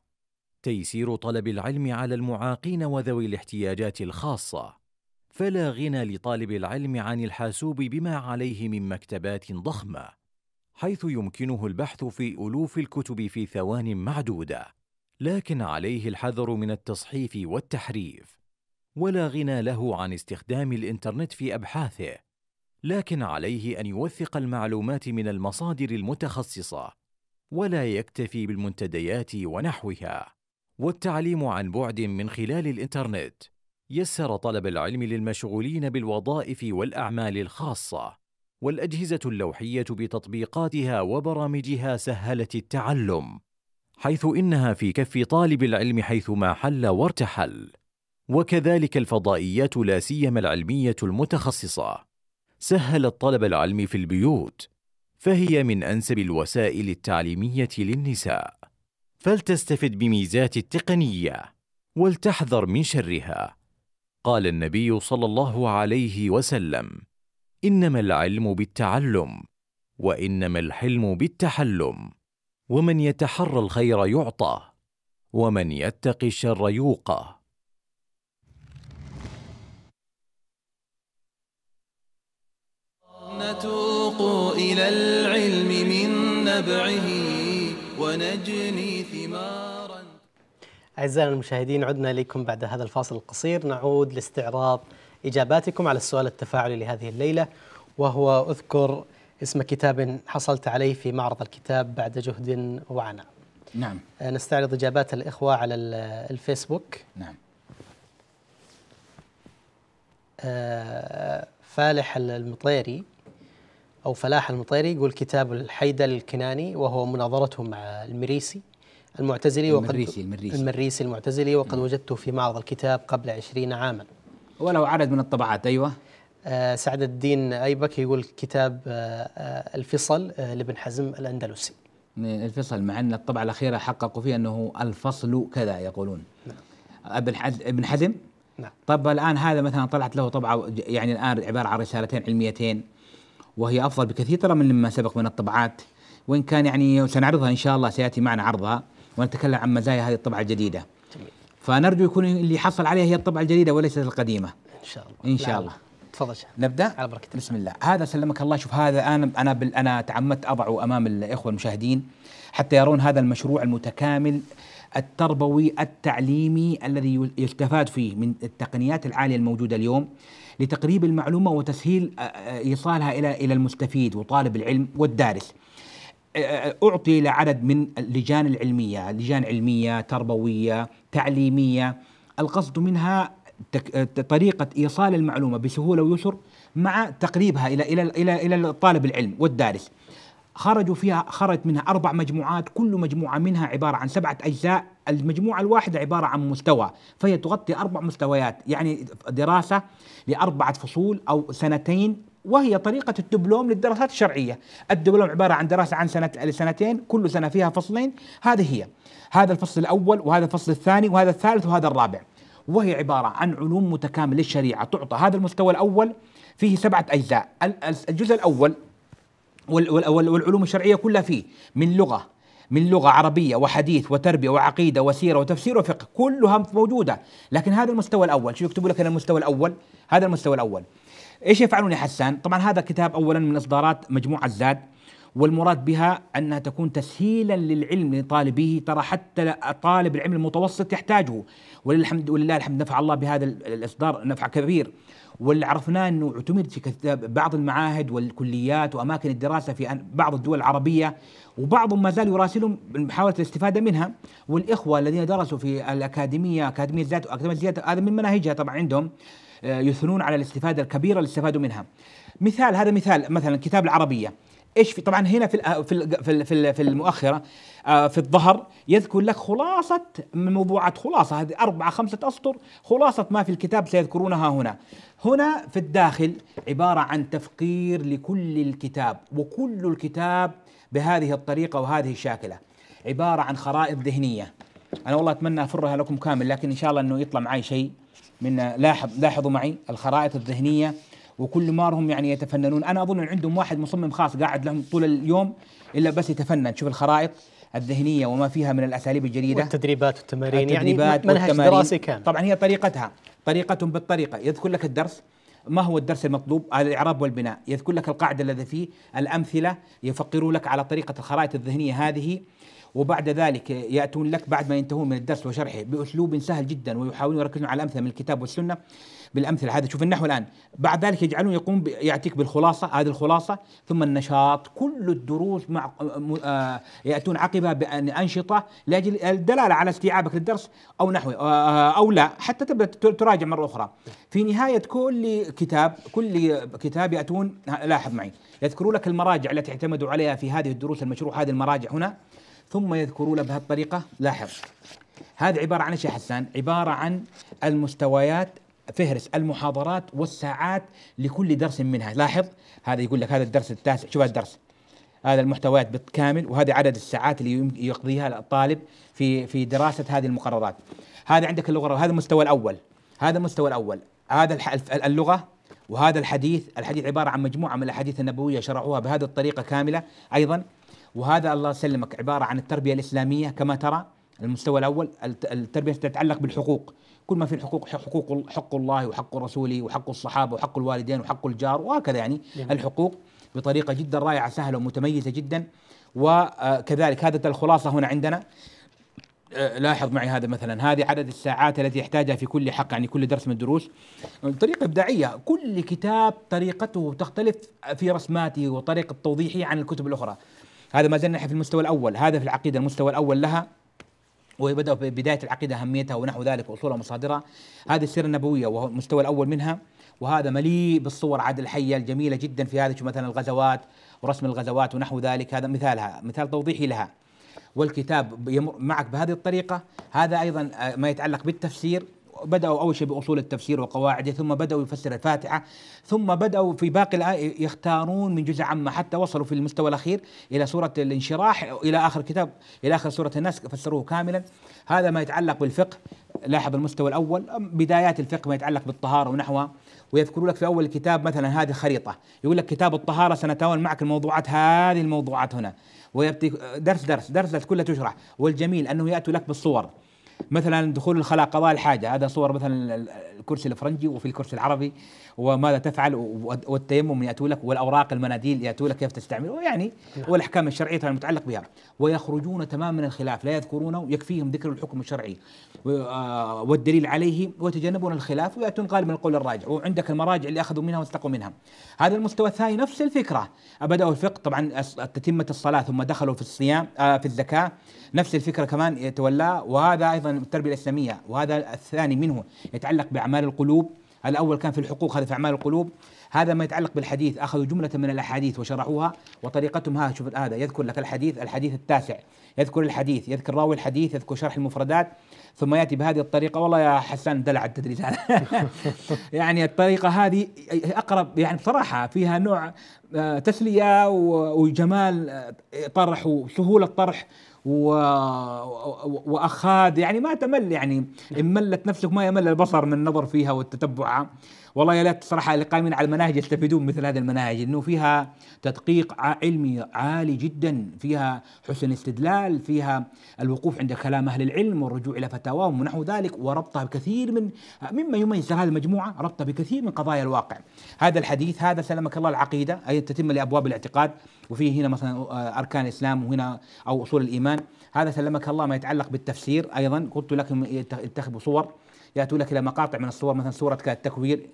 تيسير طلب العلم على المعاقين وذوي الاحتياجات الخاصه فلا غنى لطالب العلم عن الحاسوب بما عليه من مكتبات ضخمه حيث يمكنه البحث في الوف الكتب في ثوان معدوده لكن عليه الحذر من التصحيف والتحريف ولا غنى له عن استخدام الانترنت في ابحاثه لكن عليه ان يوثق المعلومات من المصادر المتخصصه ولا يكتفي بالمنتديات ونحوها والتعليم عن بعد من خلال الانترنت يسر طلب العلم للمشغولين بالوظائف والاعمال الخاصه والاجهزه اللوحيه بتطبيقاتها وبرامجها سهلت التعلم حيث انها في كف طالب العلم حيثما حل وارتحل وكذلك الفضائيات لا سيما العلميه المتخصصه سهلت طلب العلم في البيوت فهي من انسب الوسائل التعليميه للنساء فلتستفد بميزات التقنيه ولتحذر من شرها قال النبي صلى الله عليه وسلم انما العلم بالتعلم وانما الحلم بالتحلم ومن يتحرى الخير يعطى ومن يتق الشر يوقى نتوق إلى العلم من نبعه ونجني ثمارا أعزائنا المشاهدين عدنا إليكم بعد هذا الفاصل القصير نعود لاستعراض إجاباتكم على السؤال التفاعلي لهذه الليلة وهو أذكر اسم كتاب حصلت عليه في معرض الكتاب بعد جهد وعناء نعم آه، نستعرض إجابات الإخوة على الفيسبوك نعم آه، فالح المطيري أو فلاح المطيري يقول كتاب الحيدة الكناني وهو مناظرته مع المريسي المعتزلي وقد المريسي المريسي, المعتزلي وقد نعم. وجدته في معرض الكتاب قبل عشرين عاما ولو عدد من الطبعات أيوة آه، سعد الدين أيبك يقول كتاب آه، آه، الفصل لابن حزم الأندلسي الفصل مع أن الطبعة الأخيرة حققوا فيه أنه الفصل كذا يقولون نعم. ابن حزم نعم. طب الآن هذا مثلا طلعت له طبعة يعني الآن عبارة عن رسالتين علميتين وهي أفضل بكثير ترى من لما سبق من الطبعات وإن كان يعني سنعرضها إن شاء الله سيأتي معنا عرضها ونتكلم عن مزايا هذه الطبعة الجديدة جميل. فنرجو يكون اللي حصل عليها هي الطبعة الجديدة وليست القديمة إن شاء الله إن شاء الله نعم. تفضل نبدا على بركه بسم الله هذا سلمك الله شوف هذا انا انا بال انا تعمدت اضعه امام الاخوه المشاهدين حتى يرون هذا المشروع المتكامل التربوي التعليمي الذي يستفاد فيه من التقنيات العاليه الموجوده اليوم لتقريب المعلومه وتسهيل ايصالها الى الى المستفيد وطالب العلم والدارس. اعطي لعدد من اللجان العلميه، لجان علميه، تربويه، تعليميه، القصد منها طريقه ايصال المعلومه بسهوله ويسر مع تقريبها الى الى الى الى طالب العلم والدارس. خرجوا فيها خرجت منها اربع مجموعات كل مجموعه منها عباره عن سبعه اجزاء المجموعه الواحده عباره عن مستوى فهي تغطي اربع مستويات يعني دراسه لاربعه فصول او سنتين وهي طريقة الدبلوم للدراسات الشرعية الدبلوم عبارة عن دراسة عن سنة لسنتين كل سنة فيها فصلين هذه هي هذا الفصل الأول وهذا الفصل الثاني وهذا الثالث وهذا الرابع وهي عبارة عن علوم متكاملة للشريعة تعطى هذا المستوى الأول فيه سبعة أجزاء الجزء الأول والعلوم الشرعية كلها فيه من لغة من لغة عربية وحديث وتربية وعقيدة وسيرة وتفسير وفقه كلها موجودة لكن هذا المستوى الأول شو يكتبوا لك أنا المستوى الأول هذا المستوى الأول ايش يفعلون يا حسان طبعا هذا كتاب أولا من إصدارات مجموعة الزاد والمراد بها انها تكون تسهيلا للعلم لطالبه ترى حتى طالب العلم المتوسط يحتاجه وللحمد ولله الحمد نفع الله بهذا الاصدار نفع كبير واللي عرفناه انه اعتمد في بعض المعاهد والكليات واماكن الدراسه في بعض الدول العربيه وبعضهم ما زال يراسلهم محاوله الاستفاده منها والاخوه الذين درسوا في الاكاديميه اكاديميه الزيادة واكاديميه الزيادة هذا من مناهجها طبعا عندهم آه، يثنون على الاستفاده الكبيره اللي استفادوا منها مثال هذا مثال مثلا كتاب العربيه ايش في طبعا هنا في في في في المؤخره آه، في الظهر يذكر لك خلاصه من موضوعات خلاصه هذه اربعه خمسه اسطر خلاصه ما في الكتاب سيذكرونها هنا. هنا في الداخل عباره عن تفقير لكل الكتاب وكل الكتاب بهذه الطريقه وهذه الشاكله. عباره عن خرائط ذهنيه. انا والله اتمنى افرها لكم كامل لكن ان شاء الله انه يطلع معي شيء من لاحظ لاحظوا معي الخرائط الذهنيه وكل مارهم يعني يتفننون انا اظن ان عندهم واحد مصمم خاص قاعد لهم طول اليوم الا بس يتفنن شوف الخرائط الذهنيه وما فيها من الاساليب الجديده والتدريبات والتمارين يعني التدريبات يعني منهج والتمارين دراسي كامل طبعا هي طريقتها طريقه بالطريقه يذكر لك الدرس ما هو الدرس المطلوب على الاعراب والبناء يذكر لك القاعده الذي فيه الامثله يفقروا لك على طريقه الخرائط الذهنيه هذه وبعد ذلك يأتون لك بعد ما ينتهون من الدرس وشرحه بأسلوب سهل جدا ويحاولون يركزون على امثله من الكتاب والسنة بالأمثلة هذا شوف النحو الآن بعد ذلك يجعلون يقوم يعطيك بالخلاصة هذه الخلاصة ثم النشاط كل الدروس مع آه، يأتون عقبها بأنشطة لأجل الدلالة على استيعابك للدرس أو نحوه آه، آه، أو لا حتى تبدأ تراجع مرة أخرى في نهاية كل كتاب كل كتاب يأتون لاحظ معي يذكرون لك المراجع التي اعتمدوا عليها في هذه الدروس المشروع هذه المراجع هنا ثم يذكرون بهالطريقة لاحظ هذه عبارة عن ايش يا حسان؟ عبارة عن المستويات فهرس المحاضرات والساعات لكل درس منها لاحظ هذا يقول لك هذا الدرس التاسع شوف هذا الدرس هذا المحتويات بالكامل وهذا عدد الساعات اللي يقضيها الطالب في في دراسة هذه المقررات هذا عندك اللغة هذا المستوى الأول هذا المستوى الأول هذا اللغة وهذا الحديث الحديث عبارة عن مجموعة من الأحاديث النبوية شرعوها بهذه الطريقة كاملة أيضا وهذا الله يسلمك عباره عن التربيه الاسلاميه كما ترى المستوى الاول التربيه تتعلق بالحقوق كل ما في الحقوق حقوق حق الله وحق رسوله وحق الصحابه وحق الوالدين وحق الجار وهكذا يعني الحقوق بطريقه جدا رائعه سهله ومتميزه جدا وكذلك آه، هذا الخلاصه هنا عندنا آه، لاحظ معي هذا مثلا هذه عدد الساعات التي يحتاجها في كل حق يعني كل درس من الدروس طريقة إبداعية كل كتاب طريقته تختلف في رسماته وطريقة توضيحه عن الكتب الأخرى هذا ما زلنا نحن في المستوى الاول هذا في العقيده المستوى الاول لها وهي بدأ بداية العقيدة أهميتها ونحو ذلك وأصولها ومصادرها هذه السيرة النبوية وهو المستوى الأول منها وهذا مليء بالصور عاد الحية الجميلة جدا في هذه مثلا الغزوات ورسم الغزوات ونحو ذلك هذا مثالها مثال توضيحي لها والكتاب معك بهذه الطريقة هذا أيضا آه، ما يتعلق بالتفسير بدأوا أول شيء بأصول التفسير وقواعده ثم بدأوا يفسر الفاتحة ثم بدأوا في باقي الآية يختارون من جزء عامة حتى وصلوا في المستوى الأخير إلى سورة الانشراح إلى آخر كتاب إلى آخر سورة الناس فسروه كاملا هذا ما يتعلق بالفقه لاحظ المستوى الأول بدايات الفقه ما يتعلق بالطهارة ونحوها ويذكروا لك في أول الكتاب مثلا هذه خريطة يقول لك كتاب الطهارة سنتناول معك الموضوعات هذه الموضوعات هنا ويبتي درس درس درس, درس كلها تشرح والجميل أنه يأتوا لك بالصور مثلا دخول الخلاء قضاء الحاجه هذا صور مثلا الكرسي الفرنجي وفي الكرسي العربي وماذا تفعل والتيمم ياتوا لك والاوراق المناديل ياتوا لك كيف تستعمل ويعني نعم. والاحكام الشرعيه المتعلق بها ويخرجون تماما من الخلاف لا يذكرونه يكفيهم ذكر الحكم الشرعي آه، والدليل عليه ويتجنبون الخلاف وياتون غالبا القول الراجع وعندك المراجع اللي اخذوا منها واستقوا منها هذا المستوى الثاني نفس الفكره بداوا الفقه طبعا تتمه الصلاه ثم دخلوا في الصيام آه، في الزكاه نفس الفكرة كمان يتولاه وهذا أيضا التربية الإسلامية وهذا الثاني منه يتعلق بأعمال القلوب الأول كان في الحقوق هذا في أعمال القلوب هذا ما يتعلق بالحديث أخذوا جملة من الأحاديث وشرحوها وطريقتهم ها شوف هذا يذكر لك الحديث الحديث التاسع يذكر الحديث يذكر راوي الحديث يذكر شرح المفردات ثم يأتي بهذه الطريقة والله يا حسان دلع التدريس يعني الطريقة هذه أقرب يعني بصراحة فيها نوع آه، تسلية وجمال آه، طرح وسهولة طرح و... واخاد يعني ما تمل يعني نعم. ان ملت نفسك ما يمل البصر من النظر فيها والتتبع والله يا ليت صراحه اللي قائمين على المناهج يستفيدون مثل هذه المناهج انه فيها تدقيق علمي عالي جدا فيها حسن استدلال فيها الوقوف عند كلام اهل العلم والرجوع الى فتاواهم ونحو ذلك وربطها بكثير من مما يميز هذه المجموعه ربطها بكثير من قضايا الواقع هذا الحديث هذا سلمك الله العقيده اي تتم لابواب الاعتقاد وفيه هنا مثلا آه، أركان الإسلام وهنا أو أصول الإيمان هذا سلمك الله ما يتعلق بالتفسير أيضا قلت لكم ينتخبوا صور يأتوا لك إلى مقاطع من الصور مثلا سورة التكوير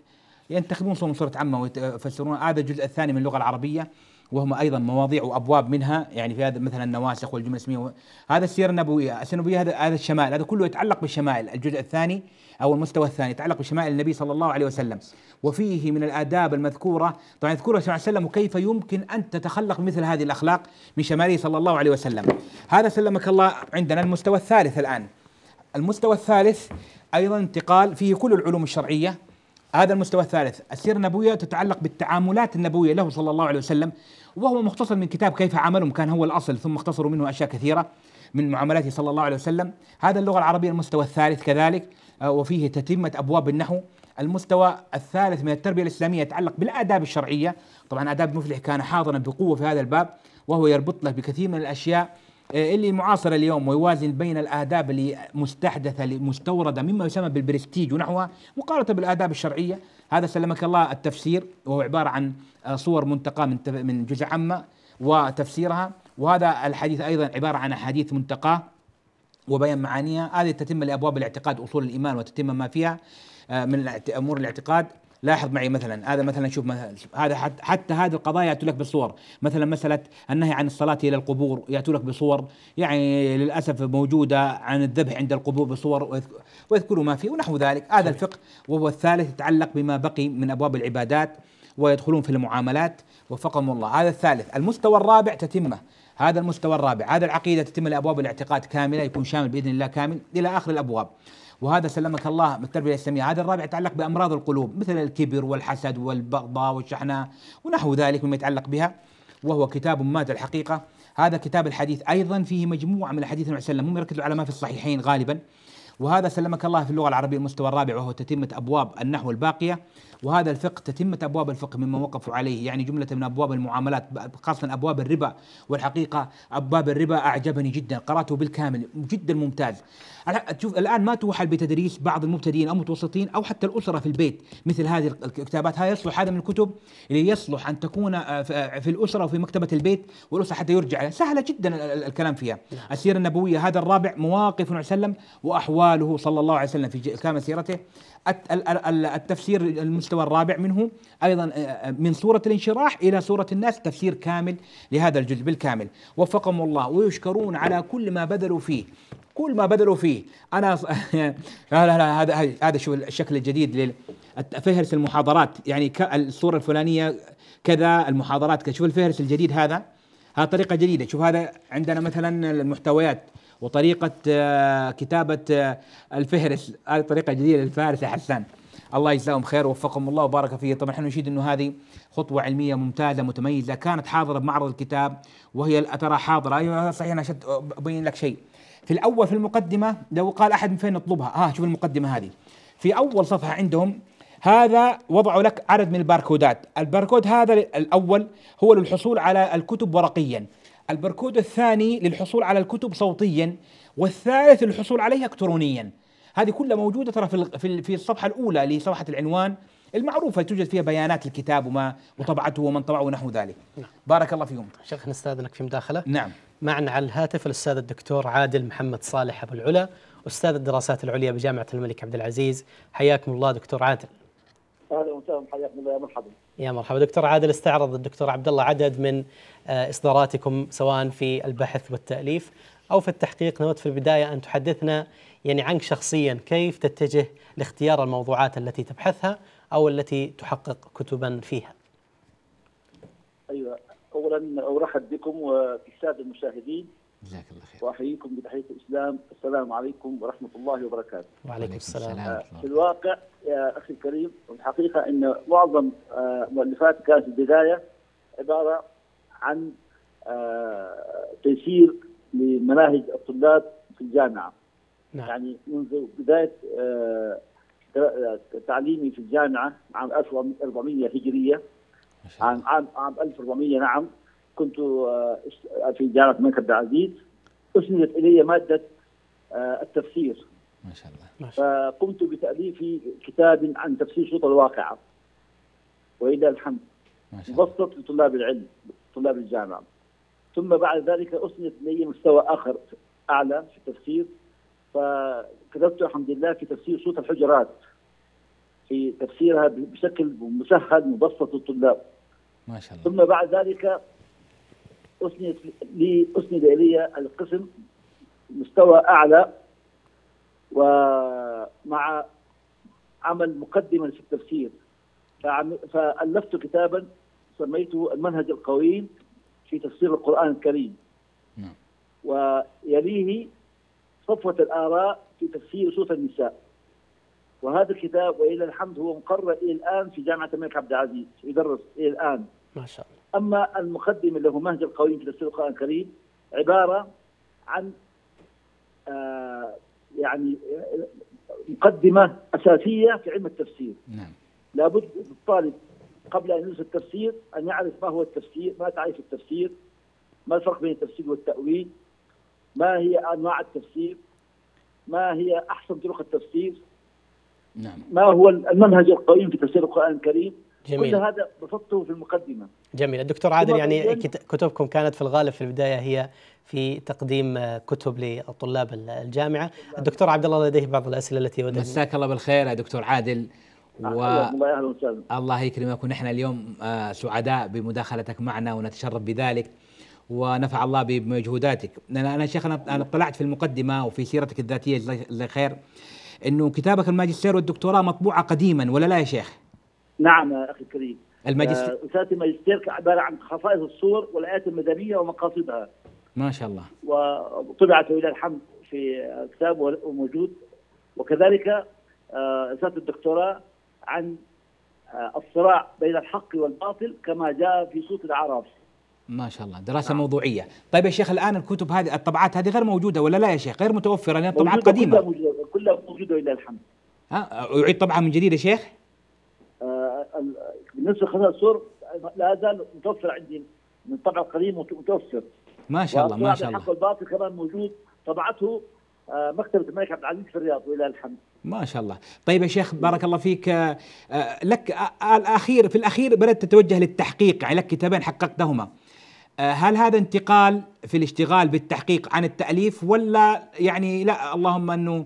ينتخبون صور من سورة عمه ويفسرون آه، هذا الجزء الثاني من اللغة العربية وهم ايضا مواضيع وابواب منها يعني في هذا مثلا النواسخ والجمل الاسميه هذا السيره النبويه، السيره النبويه هذا هذا الشمائل هذا كله يتعلق بالشمائل الجزء الثاني او المستوى الثاني يتعلق بشمائل النبي صلى الله عليه وسلم وفيه من الاداب المذكوره طبعا يذكرها صلى الله عليه وسلم وكيف يمكن ان تتخلق مثل هذه الاخلاق من شماله صلى الله عليه وسلم. هذا سلمك الله عندنا المستوى الثالث الان. المستوى الثالث ايضا انتقال فيه كل العلوم الشرعيه هذا المستوى الثالث السيرة النبوية تتعلق بالتعاملات النبوية له صلى الله عليه وسلم وهو مختصر من كتاب كيف عملهم كان هو الأصل ثم اختصروا منه أشياء كثيرة من معاملاته صلى الله عليه وسلم هذا اللغة العربية المستوى الثالث كذلك آه، وفيه تتمة أبواب النحو المستوى الثالث من التربية الإسلامية يتعلق بالآداب الشرعية طبعا آداب مفلح كان حاضرا بقوة في هذا الباب وهو يربط له بكثير من الأشياء آه، اللي معاصرة اليوم ويوازن بين الآداب اللي مستحدثه المستوردة مما يسمى بالبرستيج ونحوها مقارنة بالآداب الشرعية هذا سلمك الله التفسير وهو عبارة عن آه، صور منتقاة من من جزء عامة وتفسيرها وهذا الحديث أيضا عبارة عن أحاديث منتقاة وبيان معانيها هذه تتم لأبواب الاعتقاد أصول الإيمان وتتم ما فيها آه، من أمور الاعتقاد لاحظ معي مثلا هذا مثلا شوف مثلا هذا حتى, حتى هذه القضايا ياتوا لك بالصور مثلا مساله النهي عن الصلاه الى القبور ياتوا لك بصور يعني للاسف موجوده عن الذبح عند القبور بصور ويذكروا ما فيه ونحو ذلك هذا الفقه وهو الثالث يتعلق بما بقي من ابواب العبادات ويدخلون في المعاملات وفقهم الله هذا الثالث المستوى الرابع تتمه هذا المستوى الرابع هذا العقيدة تتم الأبواب الاعتقاد كاملة يكون شامل بإذن الله كامل إلى آخر الأبواب وهذا سلمك الله بالتربية التربيه الاسلاميه، هذا الرابع يتعلق بامراض القلوب مثل الكبر والحسد والبغضاء والشحناء ونحو ذلك مما يتعلق بها وهو كتاب مات الحقيقه، هذا كتاب الحديث ايضا فيه مجموعه من الحديث عن وسلم هم يركزوا على ما في الصحيحين غالبا وهذا سلمك الله في اللغه العربيه المستوى الرابع وهو تتمه ابواب النحو الباقيه وهذا الفقه تتمة أبواب الفقه مما وقفوا عليه يعني جملة من أبواب المعاملات خاصة أبواب الربا والحقيقة أبواب الربا أعجبني جدا قرأته بالكامل جدا ممتاز تشوف الآن ما توحل بتدريس بعض المبتدئين أو المتوسطين أو حتى الأسرة في البيت مثل هذه الكتابات هذا يصلح هذا من الكتب اللي يصلح أن تكون آه، في الأسرة وفي مكتبة البيت والأسرة حتى يرجع سهلة جدا الكلام فيها نعم. السيرة النبوية هذا الرابع مواقف النبي صلى الله عليه وسلم وأحواله صلى الله عليه وسلم في كامل سيرته التفسير المستوى الرابع منه ايضا آه، آه، من سوره الانشراح الى سوره الناس تفسير كامل لهذا الجزء بالكامل وفقهم الله ويشكرون على كل ما بذلوا فيه كل ما بذلوا فيه انا لا لا هذا هذا شو الشكل الجديد فهرس المحاضرات يعني الصوره الفلانيه كذا المحاضرات كذا شوف الفهرس الجديد هذا هذا طريقه جديده شوف هذا عندنا مثلا المحتويات وطريقة آه، كتابة آه، الفهرس هذه آه، طريقة جديدة للفارس حسان الله يجزاهم خير ووفقهم الله وبارك فيه طبعا احنا نشيد انه هذه خطوة علمية ممتازة متميزة كانت حاضرة بمعرض الكتاب وهي ترى حاضرة ايوه صحيح انا ابين لك شيء في الاول في المقدمة لو قال احد من فين نطلبها ها شوف المقدمة هذه في اول صفحة عندهم هذا وضعوا لك عدد من الباركودات الباركود هذا الاول هو للحصول على الكتب ورقيا البركود الثاني للحصول على الكتب صوتيا والثالث للحصول عليها الكترونيا هذه كلها موجوده ترى في في الصفحه الاولى لصفحه العنوان المعروفه توجد فيها بيانات الكتاب وما وطبعته ومن طبعه ونحو ذلك نعم. بارك الله فيكم شيخ نستاذنك في مداخله نعم معنا على الهاتف الاستاذ الدكتور عادل محمد صالح ابو العلا استاذ الدراسات العليا بجامعه الملك عبد العزيز حياكم الله دكتور عادل اهلا وسهلا حياكم الله يا مرحبا يا مرحبا دكتور عادل استعرض الدكتور عبد الله عدد من آه، اصداراتكم سواء في البحث والتاليف او في التحقيق نود في البدايه ان تحدثنا يعني عنك شخصيا كيف تتجه لاختيار الموضوعات التي تبحثها او التي تحقق كتبا فيها. ايوه اولا ارحب بكم وبالساده المشاهدين جزاك الله خير واحييكم بتحيه الاسلام السلام عليكم ورحمه الله وبركاته وعليكم السلام في الواقع يا اخي الكريم الحقيقه ان معظم آه، مؤلفات كانت البدايه عباره عن آه، تيسير لمناهج الطلاب في الجامعه نعم. يعني منذ بدايه آه، تعليمي في الجامعه عام 1400 هجريه عام عام 1400 نعم كنت آه، في جامعة الملك عبد العزيز أسندت إلي مادة آه، التفسير ما شاء الله فقمت بتأليف كتاب عن تفسير شروط الواقعة وإلى الحمد مبسط لطلاب العلم طلاب الجامعة ثم بعد ذلك أسندت إلي مستوى آخر أعلى في التفسير فكتبت الحمد لله في تفسير شروط الحجرات في تفسيرها بشكل مسهل مبسط للطلاب ما شاء الله ثم بعد ذلك اسند اسند الي القسم مستوى اعلى ومع عمل مقدمه في التفسير فالفت كتابا سميته المنهج القويم في تفسير القران الكريم نعم. ويليه صفوه الاراء في تفسير سوره النساء وهذا الكتاب والى الحمد هو مقرر الى الان في جامعه الملك عبد العزيز يدرس الى الان ما شاء الله أما المقدمة له منهج القويم في تفسير القرآن الكريم عبارة عن آه، يعني مقدمة أساسية في علم التفسير نعم. لابد للطالب قبل أن يدرس التفسير أن يعرف ما هو التفسير ما تعريف التفسير ما الفرق بين التفسير والتأويل ما هي أنواع التفسير ما هي أحسن طرق التفسير نعم. ما هو المنهج القويم في تفسير القرآن الكريم جميل. كل هذا بسطته في المقدمه جميل الدكتور عادل يعني كتبكم كانت في الغالب في البدايه هي في تقديم كتب لطلاب الجامعه الدكتور عبد الله لديه بعض الاسئله التي ودنا مساك الله بالخير يا دكتور عادل و... الله يكرمك ونحن اليوم آه، سعداء بمداخلتك معنا ونتشرف بذلك ونفع الله بمجهوداتك انا انا شيخ انا اطلعت في المقدمه وفي سيرتك الذاتيه جزاك الله خير انه كتابك الماجستير والدكتوراه مطبوعه قديما ولا لا يا شيخ؟ نعم يا اخي الكريم الماجستير رساله الماجستير عباره عن خصائص الصور والايات المدنيه ومقاصدها ما شاء الله وطبعت ولله الحمد في كتاب وموجود وكذلك رساله الدكتوراه عن آه، الصراع بين الحق والباطل كما جاء في صوت الاعراف ما شاء الله دراسة نعم. موضوعية طيب يا شيخ الآن الكتب هذه الطبعات هذه غير موجودة ولا لا يا شيخ غير متوفرة لأن الطبعات قديمة كلها موجودة كلها موجودة لله الحمد ها أعيد طبعة من جديد يا شيخ بالنسبه لخزان السور لا زال متوفر عندي من طبع قديم متوفر ما شاء الله ما شاء الله الحق والباطل كمان موجود طبعته آه، مكتبة الملك عبد العزيز في الرياض ولله الحمد ما شاء الله طيب يا شيخ بارك الله فيك آه، آه، لك الأخير في الأخير بدأت تتوجه للتحقيق يعني لك كتابين حققتهما هل هذا انتقال في الاشتغال بالتحقيق عن التأليف ولا يعني لا اللهم أنه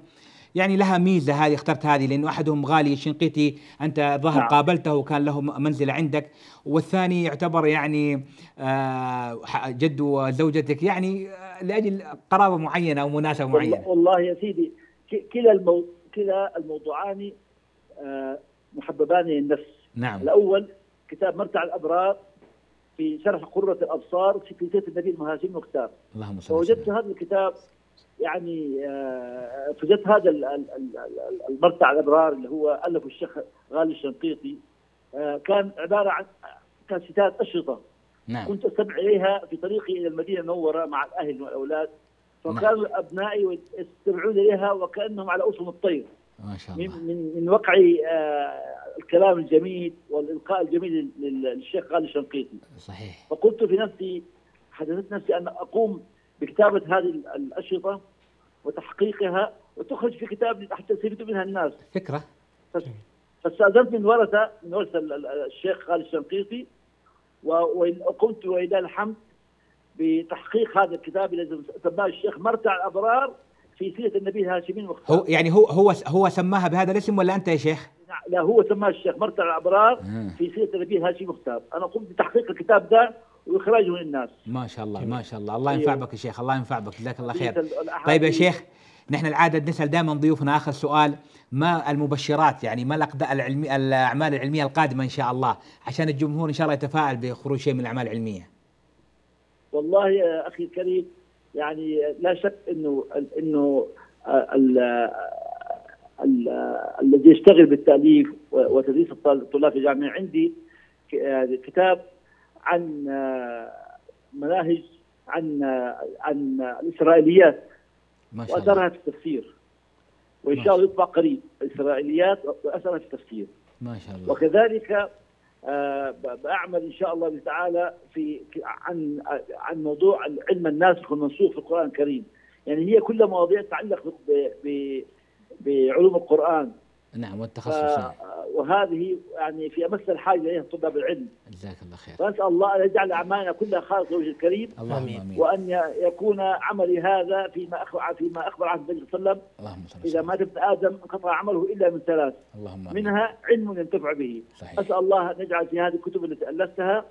يعني لها ميزه هذه اخترت هذه لانه احدهم غالي الشنقيطي انت ظهر نعم. قابلته وكان له منزل عندك والثاني يعتبر يعني آه، جد وزوجتك يعني آه، لاجل قرابه معينه او مناسبه معينه والله يا سيدي كلا المو... كلا الموضوعان آه، محببان للنفس نعم الاول كتاب مرتع الابرار في شرح قرة الابصار في كتاب النبي المهاجم المختار اللهم صل وجدت هذا الكتاب يعني آه، فجت هذا المرتع الابرار اللي هو الفه الشيخ غالي الشنقيطي آه، كان عباره عن كاسيتات اشرطه نعم. كنت استمع اليها في طريقي الى المدينه المنوره مع الاهل والاولاد فكانوا نعم. ابنائي يستمعون اليها وكانهم على اسهم الطير ما شاء الله من, من من وقع آه، الكلام الجميل والالقاء الجميل للشيخ غالي الشنقيطي صحيح فقلت في نفسي حدثت نفسي ان اقوم بكتابه هذه الاشرطه وتحقيقها وتخرج في كتاب حتى يستفيدوا منها الناس. فكره. فاستاذنت من ورثه من ورثه الشيخ خالد الشنقيطي وقمت ولله الحمد بتحقيق هذا الكتاب الذي سماه الشيخ مرتع الابرار في سيره النبي الهاشمي هو يعني هو هو هو سماها بهذا الاسم ولا انت يا شيخ؟ نعم، لا هو سماه الشيخ مرتع الابرار آه. في سيره النبي الهاشمي المختار، انا قمت بتحقيق الكتاب ده واخراجه للناس ما شاء الله ما شاء الله الله إيه. ينفع بك يا شيخ الله ينفع بك جزاك الله خير إيه، طيب يا شيخ نحن العاده نسال دائما ضيوفنا اخر سؤال ما المبشرات يعني ما العلمي الاعمال العلميه القادمه ان شاء الله عشان الجمهور ان شاء الله يتفاعل بخروج شيء من الاعمال العلميه والله يا اخي الكريم يعني لا شك انه انه الذي يشتغل بالتاليف وتدريس الطلاب في الجامعه عندي كتاب عن آه، مناهج عن آه، عن الاسرائيليات ما شاء الله. واثرها في التفسير وان شاء الله يطبع قريب الاسرائيليات واثرها في التفسير ما شاء الله وكذلك آه، بعمل ان شاء الله تعالى في عن عن موضوع علم الناسخ والمنسوخ في القران الكريم يعني هي كلها مواضيع تتعلق بعلوم القران نعم والتخصص ف... نعم. وهذه يعني في امس الحاجه اليها طلاب العلم. جزاك الله خير. واسال الله ان يجعل اعمالنا كلها خالصه لوجه الكريم. اللهم امين. وان يكون عملي هذا فيما اخبر فيما اخبر عنه النبي صلى الله عليه وسلم. اللهم صل اذا مات ابن ادم انقطع عمله الا من ثلاث. اللهم امين. منها علم ينتفع به. صحيح. اسال الله ان يجعل في هذه الكتب التي الفتها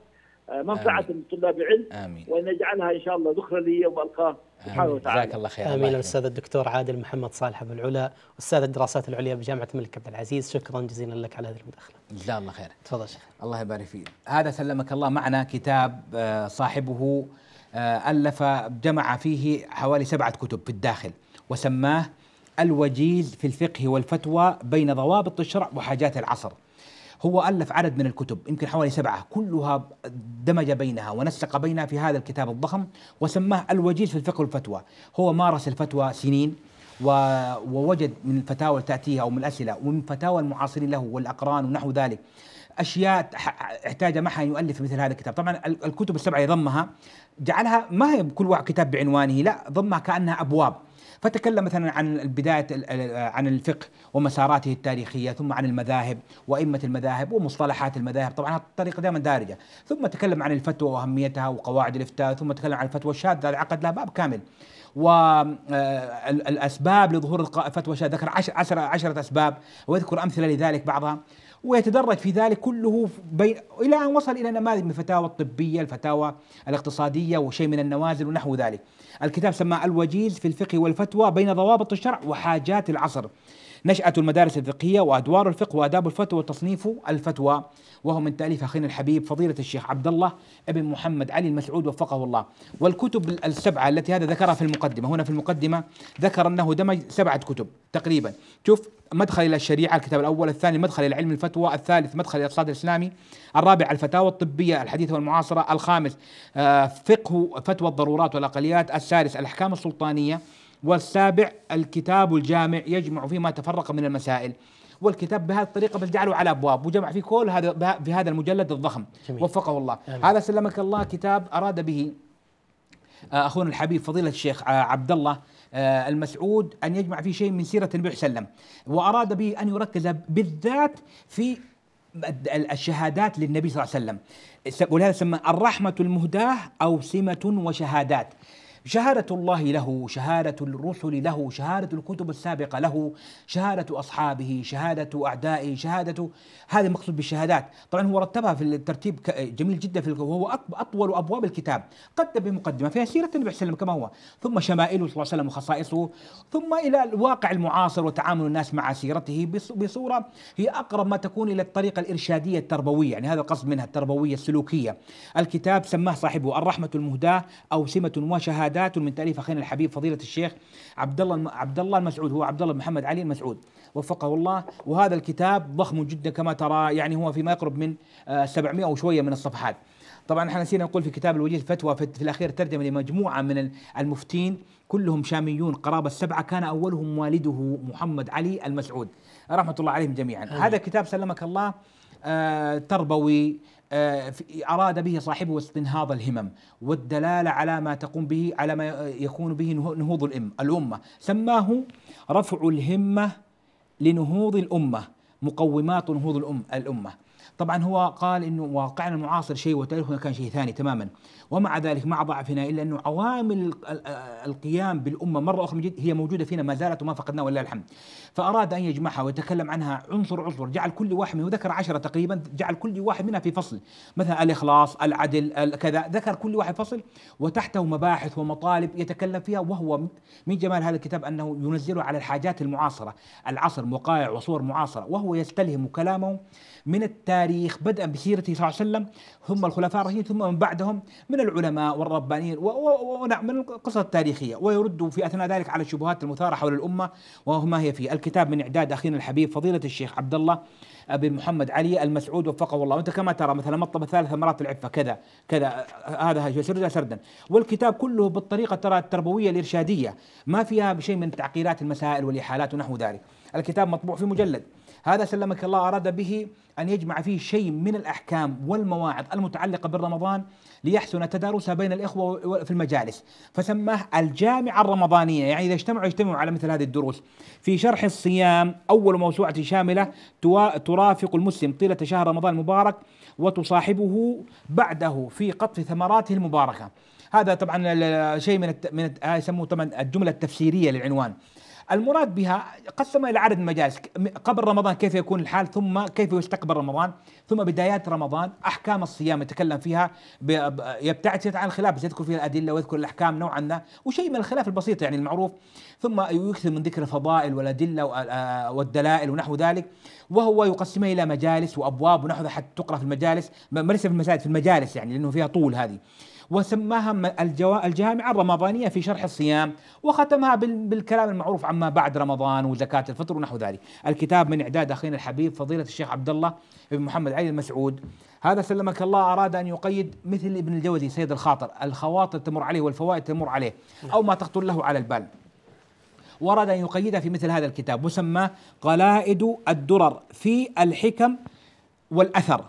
آه، منفعه لطلاب العلم امين وان يجعلها ان شاء الله ذخرا لي يوم القاه سبحانه وتعالى جزاك الله خير امين الاستاذ الدكتور عادل محمد صالح ابو العلا استاذ الدراسات العليا بجامعه الملك عبد العزيز شكرا جزيلا لك على هذه المداخله جزاه الله خير تفضل شيخ الله يبارك فيك هذا سلمك الله معنا كتاب آه، صاحبه آه، الف جمع فيه حوالي سبعه كتب في الداخل وسماه الوجيز في الفقه والفتوى بين ضوابط الشرع وحاجات العصر هو ألف عدد من الكتب يمكن حوالي سبعة كلها دمج بينها ونسق بينها في هذا الكتاب الضخم وسماه الوجيز في الفقه والفتوى هو مارس الفتوى سنين ووجد من الفتاوى تأتيها أو من الأسئلة ومن فتاوى المعاصرين له والأقران ونحو ذلك اشياء احتاج معها ان يؤلف مثل هذا الكتاب، طبعا الكتب السبعه اللي ضمها جعلها ما هي كل كتاب بعنوانه، لا ضمها كانها ابواب، فتكلم مثلا عن البداية عن الفقه ومساراته التاريخية ثم عن المذاهب وأئمة المذاهب ومصطلحات المذاهب طبعا الطريقة دائما دارجة ثم تكلم عن الفتوى وأهميتها وقواعد الإفتاء ثم تكلم عن الفتوى الشاذة العقد لها باب كامل والأسباب آه، لظهور الفتوى الشاذة ذكر عشر, عشر, عشرة أسباب ويذكر أمثلة لذلك بعضها ويتدرج في ذلك كله بين الى ان وصل الى نماذج من الفتاوى الطبيه، الفتاوى الاقتصاديه وشيء من النوازل ونحو ذلك. الكتاب سماه الوجيز في الفقه والفتوى بين ضوابط الشرع وحاجات العصر نشأة المدارس الفقهية وأدوار الفقه وآداب الفتوى وتصنيف الفتوى وهو من تأليف أخينا الحبيب فضيلة الشيخ عبد الله ابن محمد علي المسعود وفقه الله والكتب السبعة التي هذا ذكرها في المقدمة هنا في المقدمة ذكر أنه دمج سبعة كتب تقريبا شوف مدخل إلى الشريعة الكتاب الأول الثاني مدخل إلى علم الفتوى الثالث مدخل إلى الاقتصاد الإسلامي الرابع الفتاوى الطبية الحديثة والمعاصرة الخامس آه، فقه فتوى الضرورات والأقليات السادس الأحكام السلطانية والسابع الكتاب الجامع يجمع فيه ما تفرق من المسائل والكتاب بهذه الطريقه بل جعله على ابواب وجمع فيه كل هذا في هذا المجلد الضخم جميل. وفقه الله آمين. هذا سلمك الله كتاب اراد به آه، اخونا الحبيب فضيله الشيخ آه، عبد الله آه، المسعود ان يجمع فيه شيء من سيره النبي صلى الله عليه وسلم واراد به ان يركز بالذات في الشهادات للنبي صلى الله عليه وسلم ولهذا سمى الرحمة المهداة أو سمة وشهادات شهادة الله له شهادة الرسل له شهادة الكتب السابقة له شهادة أصحابه شهادة أعدائه شهادة هذا مقصود بالشهادات طبعا هو رتبها في الترتيب جميل جدا في وهو أطول أبواب الكتاب قد بمقدمة فيها سيرة النبي صلى الله عليه وسلم كما هو ثم شمائله صلى الله عليه وسلم وخصائصه ثم إلى الواقع المعاصر وتعامل الناس مع سيرته بصورة هي أقرب ما تكون إلى الطريقة الإرشادية التربوية يعني هذا القصد منها التربوية السلوكية الكتاب سماه صاحبه الرحمة المهداة أو سمة وشهادة مجهودات من تاليف اخينا الحبيب فضيله الشيخ عبد الله عبد الله المسعود هو عبد الله محمد علي المسعود وفقه الله وهذا الكتاب ضخم جدا كما ترى يعني هو فيما يقرب من 700 آه، وشويه من الصفحات طبعا احنا نسينا نقول في كتاب الوجيه الفتوى في, في الاخير ترجمه لمجموعه من المفتين كلهم شاميون قرابه السبعه كان اولهم والده محمد علي المسعود رحمه الله عليهم جميعا هذا كتاب سلمك الله آه تربوي آه، أراد به صاحبه استنهاض الهمم والدلالة على ما تقوم به على ما يكون به نهوض الأم الأمة سماه رفع الهمة لنهوض الأمة مقومات نهوض الأم الأمة طبعا هو قال انه واقعنا المعاصر شيء وتاريخنا كان شيء ثاني تماما ومع ذلك مع ضعفنا الا انه عوامل القيام بالامه مره اخرى هي موجوده فينا ما زالت وما فقدناه ولله الحمد فأراد أن يجمعها ويتكلم عنها عنصر عنصر جعل كل واحد منه ذكر عشرة تقريبا جعل كل واحد منها في فصل مثلا الإخلاص العدل كذا ذكر كل واحد فصل وتحته مباحث ومطالب يتكلم فيها وهو من جمال هذا الكتاب أنه ينزله على الحاجات المعاصرة العصر وقائع وصور معاصرة وهو يستلهم كلامه من التاريخ بدءا بسيرته صلى الله عليه وسلم ثم الخلفاء الراشدين ثم من بعدهم من العلماء والربانيين ونعم من القصص التاريخية ويرد في أثناء ذلك على الشبهات المثارة حول الأمة وما هي فيه كتاب من إعداد أخينا الحبيب فضيلة الشيخ عبد الله ابي محمد علي المسعود وفقه الله وانت كما ترى مثلا مطلب ثالث مرات العفه كذا كذا هذا سردا سردا والكتاب كله بالطريقه ترى التربويه الارشاديه ما فيها بشيء من تعقيلات المسائل والاحالات ونحو ذلك الكتاب مطبوع في مجلد هذا سلمك الله أراد به أن يجمع فيه شيء من الأحكام والمواعظ المتعلقة برمضان ليحسن تدارسها بين الإخوة في المجالس فسماه الجامعة الرمضانية يعني إذا اجتمعوا يجتمعوا على مثل هذه الدروس في شرح الصيام أول موسوعة شاملة ترافق المسلم طيلة شهر رمضان المبارك وتصاحبه بعده في قطف ثمراته المباركة هذا طبعا شيء من من يسموه طبعا الجمله التفسيريه للعنوان المراد بها قسمها إلى عدد مجالس قبل رمضان كيف يكون الحال ثم كيف يستقبل رمضان ثم بدايات رمضان أحكام الصيام يتكلم فيها يبتعد عن الخلاف بس يذكر فيها الأدلة ويذكر الأحكام نوعا ما وشيء من الخلاف البسيط يعني المعروف ثم يكثر من ذكر الفضائل والأدلة آه، والدلائل ونحو ذلك وهو يقسمها إلى مجالس وأبواب ونحو حتى تقرأ في المجالس ليس في المساجد في المجالس يعني لأنه فيها طول هذه وسماها الجامعة الرمضانية في شرح الصيام وختمها بالكلام المعروف عما بعد رمضان وزكاة الفطر ونحو ذلك الكتاب من إعداد أخينا الحبيب فضيلة الشيخ عبد الله بن محمد علي المسعود هذا سلمك الله أراد أن يقيد مثل ابن الجوزي سيد الخاطر الخواطر تمر عليه والفوائد تمر عليه أو ما تخطر له على البال ورد أن يقيدها في مثل هذا الكتاب وسماه قلائد الدرر في الحكم والأثر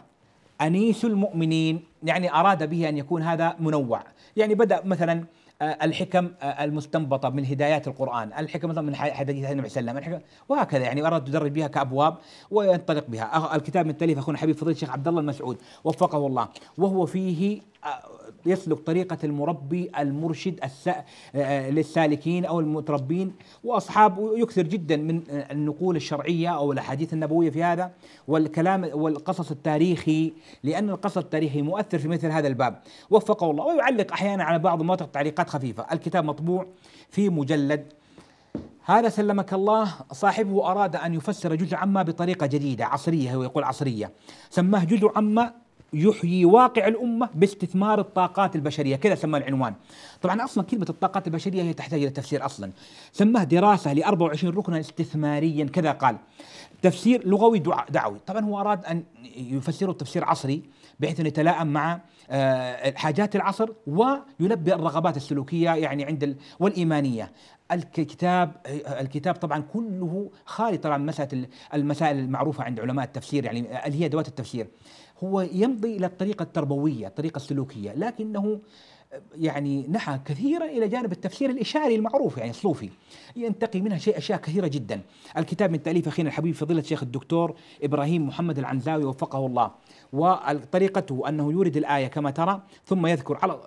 أنيس المؤمنين يعني أراد به أن يكون هذا منوع يعني بدأ مثلا آه، الحكم آه، المستنبطة من هدايات القرآن الحكم مثلا من حديث النبي صلى الله عليه وسلم وهكذا يعني أراد تدرج بها كأبواب وينطلق بها الكتاب من تأليف أخونا حبيب فضيل الشيخ عبد الله المسعود وفقه الله وهو فيه آه، يسلك طريقة المربي المرشد آه، للسالكين أو المتربين وأصحاب يكثر جدا من النقول الشرعية أو الأحاديث النبوية في هذا والكلام والقصص التاريخي لأن القصص التاريخي مؤثر في مثل هذا الباب وفقه الله ويعلق أحيانا على بعض المواقع تعليقات خفيفة الكتاب مطبوع في مجلد هذا سلمك الله صاحبه أراد أن يفسر جزء عما بطريقة جديدة عصرية هو يقول عصرية سماه جزء عما يحيي واقع الأمة باستثمار الطاقات البشرية كذا سمى العنوان طبعا أصلا كلمة الطاقات البشرية هي تحتاج إلى تفسير أصلا سماه دراسة ل 24 ركنا استثماريا كذا قال تفسير لغوي دعوي طبعا هو أراد أن يفسره تفسير عصري بحيث أن يتلائم مع آه، حاجات العصر ويلبي الرغبات السلوكيه يعني عند ال... والايمانيه الكتاب آه، الكتاب طبعا كله خالي طبعا مساله المسائل المعروفه عند علماء التفسير يعني آه، اللي هي ادوات التفسير هو يمضي الى الطريقه التربويه الطريقه السلوكيه لكنه يعني نحى كثيرا الى جانب التفسير الاشاري المعروف يعني الصوفي ينتقي منها شيء اشياء كثيره جدا الكتاب من تاليف اخينا الحبيب فضيله الشيخ الدكتور ابراهيم محمد العنزاوي وفقه الله وطريقته انه يورد الايه كما ترى ثم يذكر على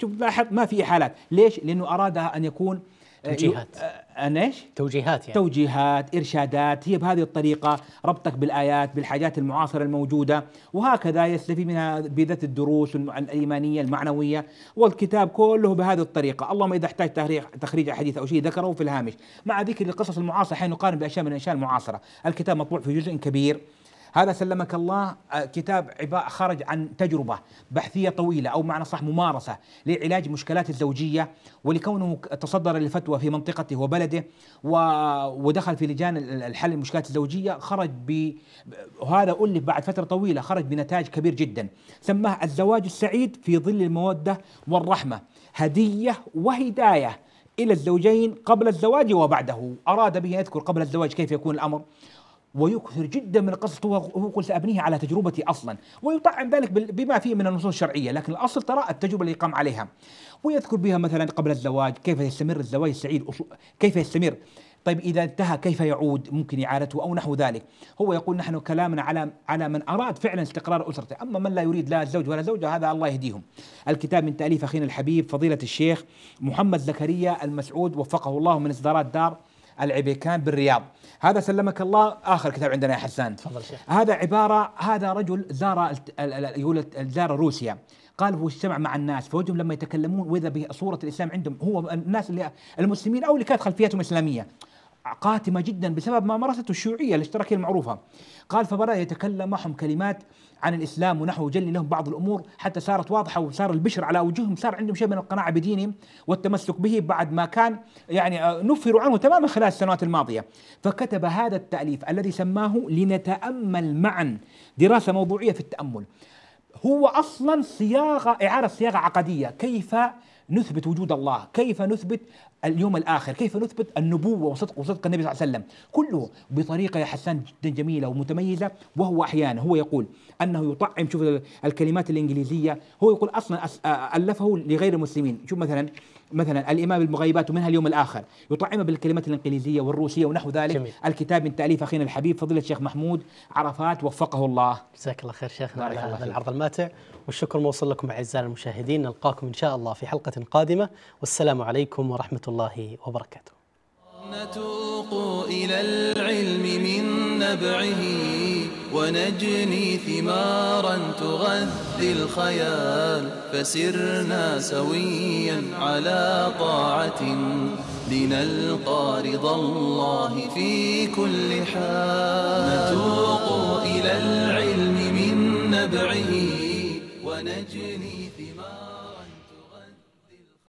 شوف لاحظ ما في احالات ليش لانه ارادها ان يكون توجيهات آه، أنا إيش؟ توجيهات يعني. توجيهات إرشادات هي بهذه الطريقة ربطك بالآيات بالحاجات المعاصرة الموجودة وهكذا يستفيد منها بذات الدروس الإيمانية المعنوية والكتاب كله بهذه الطريقة اللهم إذا احتاج تخريج تخريج أحاديث أو شيء ذكره في الهامش مع ذكر القصص المعاصرة حين نقارن بأشياء من الأشياء المعاصرة الكتاب مطبوع في جزء كبير هذا سلمك الله آه، كتاب عباء خرج عن تجربة بحثية طويلة أو معنى صح ممارسة لعلاج مشكلات الزوجية ولكونه تصدر للفتوى في منطقته وبلده ودخل في لجان الحل المشكلات الزوجية خرج ب وهذا ألف بعد فترة طويلة خرج بنتاج كبير جدا سماه الزواج السعيد في ظل المودة والرحمة هدية وهداية إلى الزوجين قبل الزواج وبعده أراد به يذكر قبل الزواج كيف يكون الأمر ويكثر جدا من قصته وهو قل سأبنيه على تجربتي أصلا ويطعم ذلك بما فيه من النصوص الشرعية لكن الأصل ترى التجربة اللي قام عليها ويذكر بها مثلا قبل الزواج كيف يستمر الزواج السعيد كيف يستمر طيب إذا انتهى كيف يعود ممكن إعادته أو نحو ذلك هو يقول نحن كلامنا على على من أراد فعلا استقرار أسرته أما من لا يريد لا الزوج ولا زوجة هذا الله يهديهم الكتاب من تأليف أخينا الحبيب فضيلة الشيخ محمد زكريا المسعود وفقه الله من إصدارات دار العبيكان بالرياض هذا سلمك الله اخر كتاب عندنا يا حسان تفضل شيخ هذا عباره هذا رجل زار يقول زار روسيا قال هو اجتمع مع الناس فوجدهم لما يتكلمون واذا بصوره الاسلام عندهم هو الناس اللي المسلمين او اللي كانت خلفيتهم اسلاميه قاتمة جدا بسبب ممارسته الشيوعية الاشتراكية المعروفة قال فبدأ يتكلم معهم كلمات عن الإسلام ونحو جل لهم بعض الأمور حتى صارت واضحة وصار البشر على وجوههم صار عندهم شيء من القناعة بدينهم والتمسك به بعد ما كان يعني آه، نفروا عنه تماما خلال السنوات الماضية فكتب هذا التأليف الذي سماه لنتأمل معا دراسة موضوعية في التأمل هو أصلا صياغة إعادة صياغة عقدية كيف نثبت وجود الله كيف نثبت اليوم الآخر كيف نثبت النبوة وصدق وصدق النبي صلى الله عليه وسلم كله بطريقة يا حسان جدا جميلة ومتميزة وهو أحيانا هو يقول أنه يطعم شوف الكلمات الإنجليزية هو يقول أصلا ألفه لغير المسلمين شوف مثلا مثلا الإمام بالمغيبات ومنها اليوم الآخر يطعم بالكلمات الإنجليزية والروسية ونحو ذلك جميل. الكتاب من تأليف أخينا الحبيب فضيلة الشيخ محمود عرفات وفقه الله جزاك الله خير شيخنا على هذا العرض الماتع والشكر موصول لكم أعزائي المشاهدين نلقاكم إن شاء الله في حلقة قادمة والسلام عليكم ورحمة الله وبركاته نتوق إلى العلم من نبعه ونجني ثمارا تغذي الخيال فسرنا سويا على طاعة لنلقى رضا الله في كل حال نتوق إلى العلم من نبعه ونجني